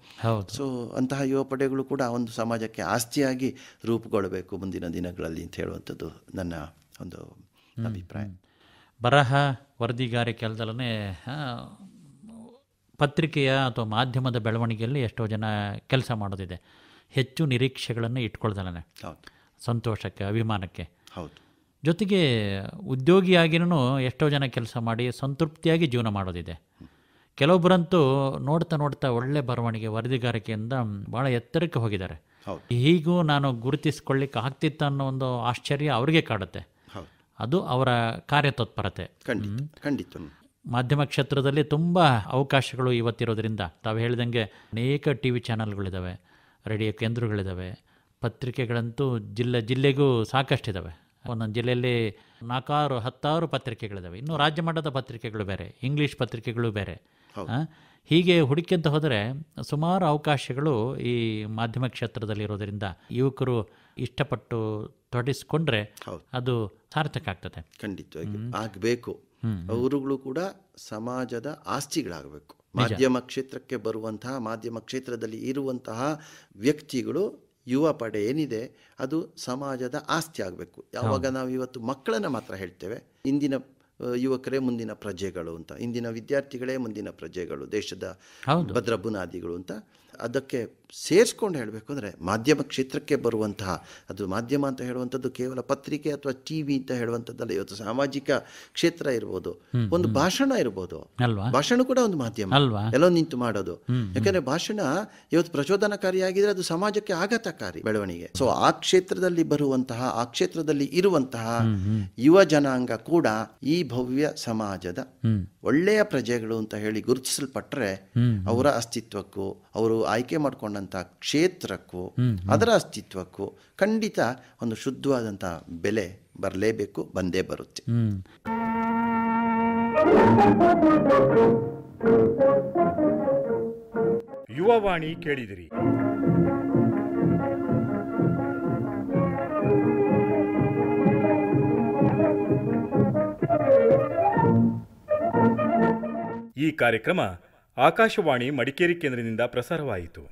ಸೊ ಅಂತಹ ಯುವ ಪಡೆಗಳು ಕೂಡ ಒಂದು ಸಮಾಜಕ್ಕೆ ಆಸ್ತಿಯಾಗಿ ರೂಪುಗೊಳ್ಳಬೇಕು ಮುಂದಿನ ದಿನಗಳಲ್ಲಿ ಅಂತ ಹೇಳುವಂಥದ್ದು ನನ್ನ ಒಂದು
ಅಭಿಪ್ರಾಯ ಬರಹ ವರದಿಗಾರಿಕೆಯಲ್ದಲ್ಲೇ ಪತ್ರಿಕೆಯ ಅಥವಾ ಮಾಧ್ಯಮದ ಬೆಳವಣಿಗೆಯಲ್ಲಿ ಎಷ್ಟೋ ಜನ ಕೆಲಸ ಮಾಡೋದಿದೆ ಹೆಚ್ಚು ನಿರೀಕ್ಷೆಗಳನ್ನು ಇಟ್ಕೊಳ್ತಾನೆ ಸಂತೋಷಕ್ಕೆ ಅಭಿಮಾನಕ್ಕೆ ಹೌದು ಜೊತೆಗೆ ಉದ್ಯೋಗಿಯಾಗಿನೂ ಎಷ್ಟೋ ಜನ ಕೆಲಸ ಮಾಡಿ ಸಂತೃಪ್ತಿಯಾಗಿ ಜೀವನ ಮಾಡೋದಿದೆ ಕೆಲವೊಬ್ಬರಂತೂ ನೋಡ್ತಾ ನೋಡ್ತಾ ಒಳ್ಳೆ ಬರವಣಿಗೆ ವರದಿಗಾರಿಕೆಯಿಂದ ಭಾಳ ಎತ್ತರಕ್ಕೆ ಹೋಗಿದ್ದಾರೆ ಹೀಗೂ ನಾನು ಗುರುತಿಸ್ಕೊಳ್ಳಿಕ್ಕೆ ಆಗ್ತಿತ್ತು ಅನ್ನೋ ಒಂದು ಆಶ್ಚರ್ಯ ಅವರಿಗೆ ಕಾಡುತ್ತೆ ಅದು ಅವರ ಕಾರ್ಯತತ್ಪರತೆ ಖಂಡಿತ ಮಾಧ್ಯಮ ಕ್ಷೇತ್ರದಲ್ಲಿ ತುಂಬ ಅವಕಾಶಗಳು ಇವತ್ತಿರೋದ್ರಿಂದ ತಾವು ಹೇಳಿದಂಗೆ ಅನೇಕ ಟಿ ವಿ ಚಾನಲ್ಗಳಿದ್ದಾವೆ ರೇಡಿಯೋ ಕೇಂದ್ರಗಳಿದ್ದಾವೆ ಪತ್ರಿಕೆಗಳಂತೂ ಜಿಲ್ಲೆ ಜಿಲ್ಲೆಗೂ ಸಾಕಷ್ಟಿದ್ದಾವೆ ಒಂದೊಂದು ಜಿಲ್ಲೆಯಲ್ಲಿ ನಾಲ್ಕಾರು ಹತ್ತಾರು ಪತ್ರಿಕೆಗಳಿದಾವೆ ಇನ್ನು ರಾಜ್ಯ ಮಟ್ಟದ ಪತ್ರಿಕೆಗಳು ಬೇರೆ ಇಂಗ್ಲೀಷ್ ಪತ್ರಿಕೆಗಳು ಬೇರೆ ಹೀಗೆ ಅಂತ ಹೋದರೆ ಸುಮಾರು ಅವಕಾಶಗಳು ಈ ಮಾಧ್ಯಮ ಕ್ಷೇತ್ರದಲ್ಲಿ ಇರೋದರಿಂದ ಯುವಕರು ಇಷ್ಟಪಟ್ಟು ತೊಡಿಸಿಕೊಂಡ್ರೆ ಅದು ಸಾರ್ಥಕ ಆಗ್ತದೆ ಖಂಡಿತವಾಗಿ ಆಗಬೇಕು
ಅವರುಗಳು ಕೂಡ ಸಮಾಜದ ಆಸ್ತಿಗಳಾಗಬೇಕು ಮಾಧ್ಯಮ ಕ್ಷೇತ್ರಕ್ಕೆ ಬರುವಂತಹ ಮಾಧ್ಯಮ ಕ್ಷೇತ್ರದಲ್ಲಿ ಇರುವಂತಹ ವ್ಯಕ್ತಿಗಳು ಯುವ ಪಡೆ ಏನಿದೆ ಅದು ಸಮಾಜದ ಆಸ್ತಿ ಆಗಬೇಕು ಯಾವಾಗ ನಾವು ಇವತ್ತು ಮಕ್ಕಳನ್ನು ಮಾತ್ರ ಹೇಳ್ತೇವೆ ಇಂದಿನ ಯುವಕರೇ ಮುಂದಿನ ಪ್ರಜೆಗಳು ಅಂತ ಇಂದಿನ ವಿದ್ಯಾರ್ಥಿಗಳೇ ಮುಂದಿನ ಪ್ರಜೆಗಳು ದೇಶದ ಭದ್ರ ಬುನಾದಿಗಳು ಅಂತ ಅದಕ್ಕೆ ಸೇರಿಸ್ಕೊಂಡು ಹೇಳಬೇಕು ಅಂದರೆ ಮಾಧ್ಯಮ ಕ್ಷೇತ್ರಕ್ಕೆ ಬರುವಂತಹ ಅದು ಮಾಧ್ಯಮ ಅಂತ ಹೇಳುವಂಥದ್ದು ಕೇವಲ ಪತ್ರಿಕೆ ಅಥವಾ ಟಿ ವಿ ಅಂತ ಹೇಳುವಂಥದ್ದಲ್ಲ ಇವತ್ತು ಸಾಮಾಜಿಕ ಕ್ಷೇತ್ರ ಇರ್ಬೋದು ಒಂದು ಭಾಷಣ ಇರ್ಬೋದು ಭಾಷಣ ಕೂಡ ಒಂದು ಮಾಧ್ಯಮ ಎಲ್ಲೋ ನಿಂತು ಮಾಡೋದು ಯಾಕಂದ್ರೆ ಭಾಷಣ ಇವತ್ತು ಆಗಿದ್ರೆ ಅದು ಸಮಾಜಕ್ಕೆ ಆಘಾತಕಾರಿ ಬೆಳವಣಿಗೆ ಸೊ ಆ ಕ್ಷೇತ್ರದಲ್ಲಿ ಬರುವಂತಹ ಆ ಕ್ಷೇತ್ರದಲ್ಲಿ ಇರುವಂತಹ ಯುವ ಜನಾಂಗ ಕೂಡ ಈ ಭವ್ಯ ಸಮಾಜದ ಒಳ್ಳೆಯ ಪ್ರಜೆಗಳು ಅಂತ ಹೇಳಿ ಗುರುತಿಸಲ್ಪಟ್ಟರೆ ಅವರ ಅಸ್ತಿತ್ವಕ್ಕೂ ಅವರು ಆಯ್ಕೆ ಮಾಡಿಕೊಂಡಂಥ ಕ್ಷೇತ್ರಕ್ಕೂ ಅದರ ಅಸ್ತಿತ್ವಕ್ಕೂ ಖಂಡಿತ ಒಂದು ಶುದ್ಧವಾದಂಥ ಬೆಲೆ ಬರಲೇಬೇಕು ಬಂದೇ ಬರುತ್ತೆ
ಯುವವಾಣಿ ಕೇಳಿದಿರಿ ಈ ಕಾರ್ಯಕ್ರಮ ಆಕಾಶವಾಣಿ ಮಡಿಕೇರಿ ಕೇಂದ್ರದಿಂದ ಪ್ರಸಾರವಾಯಿತು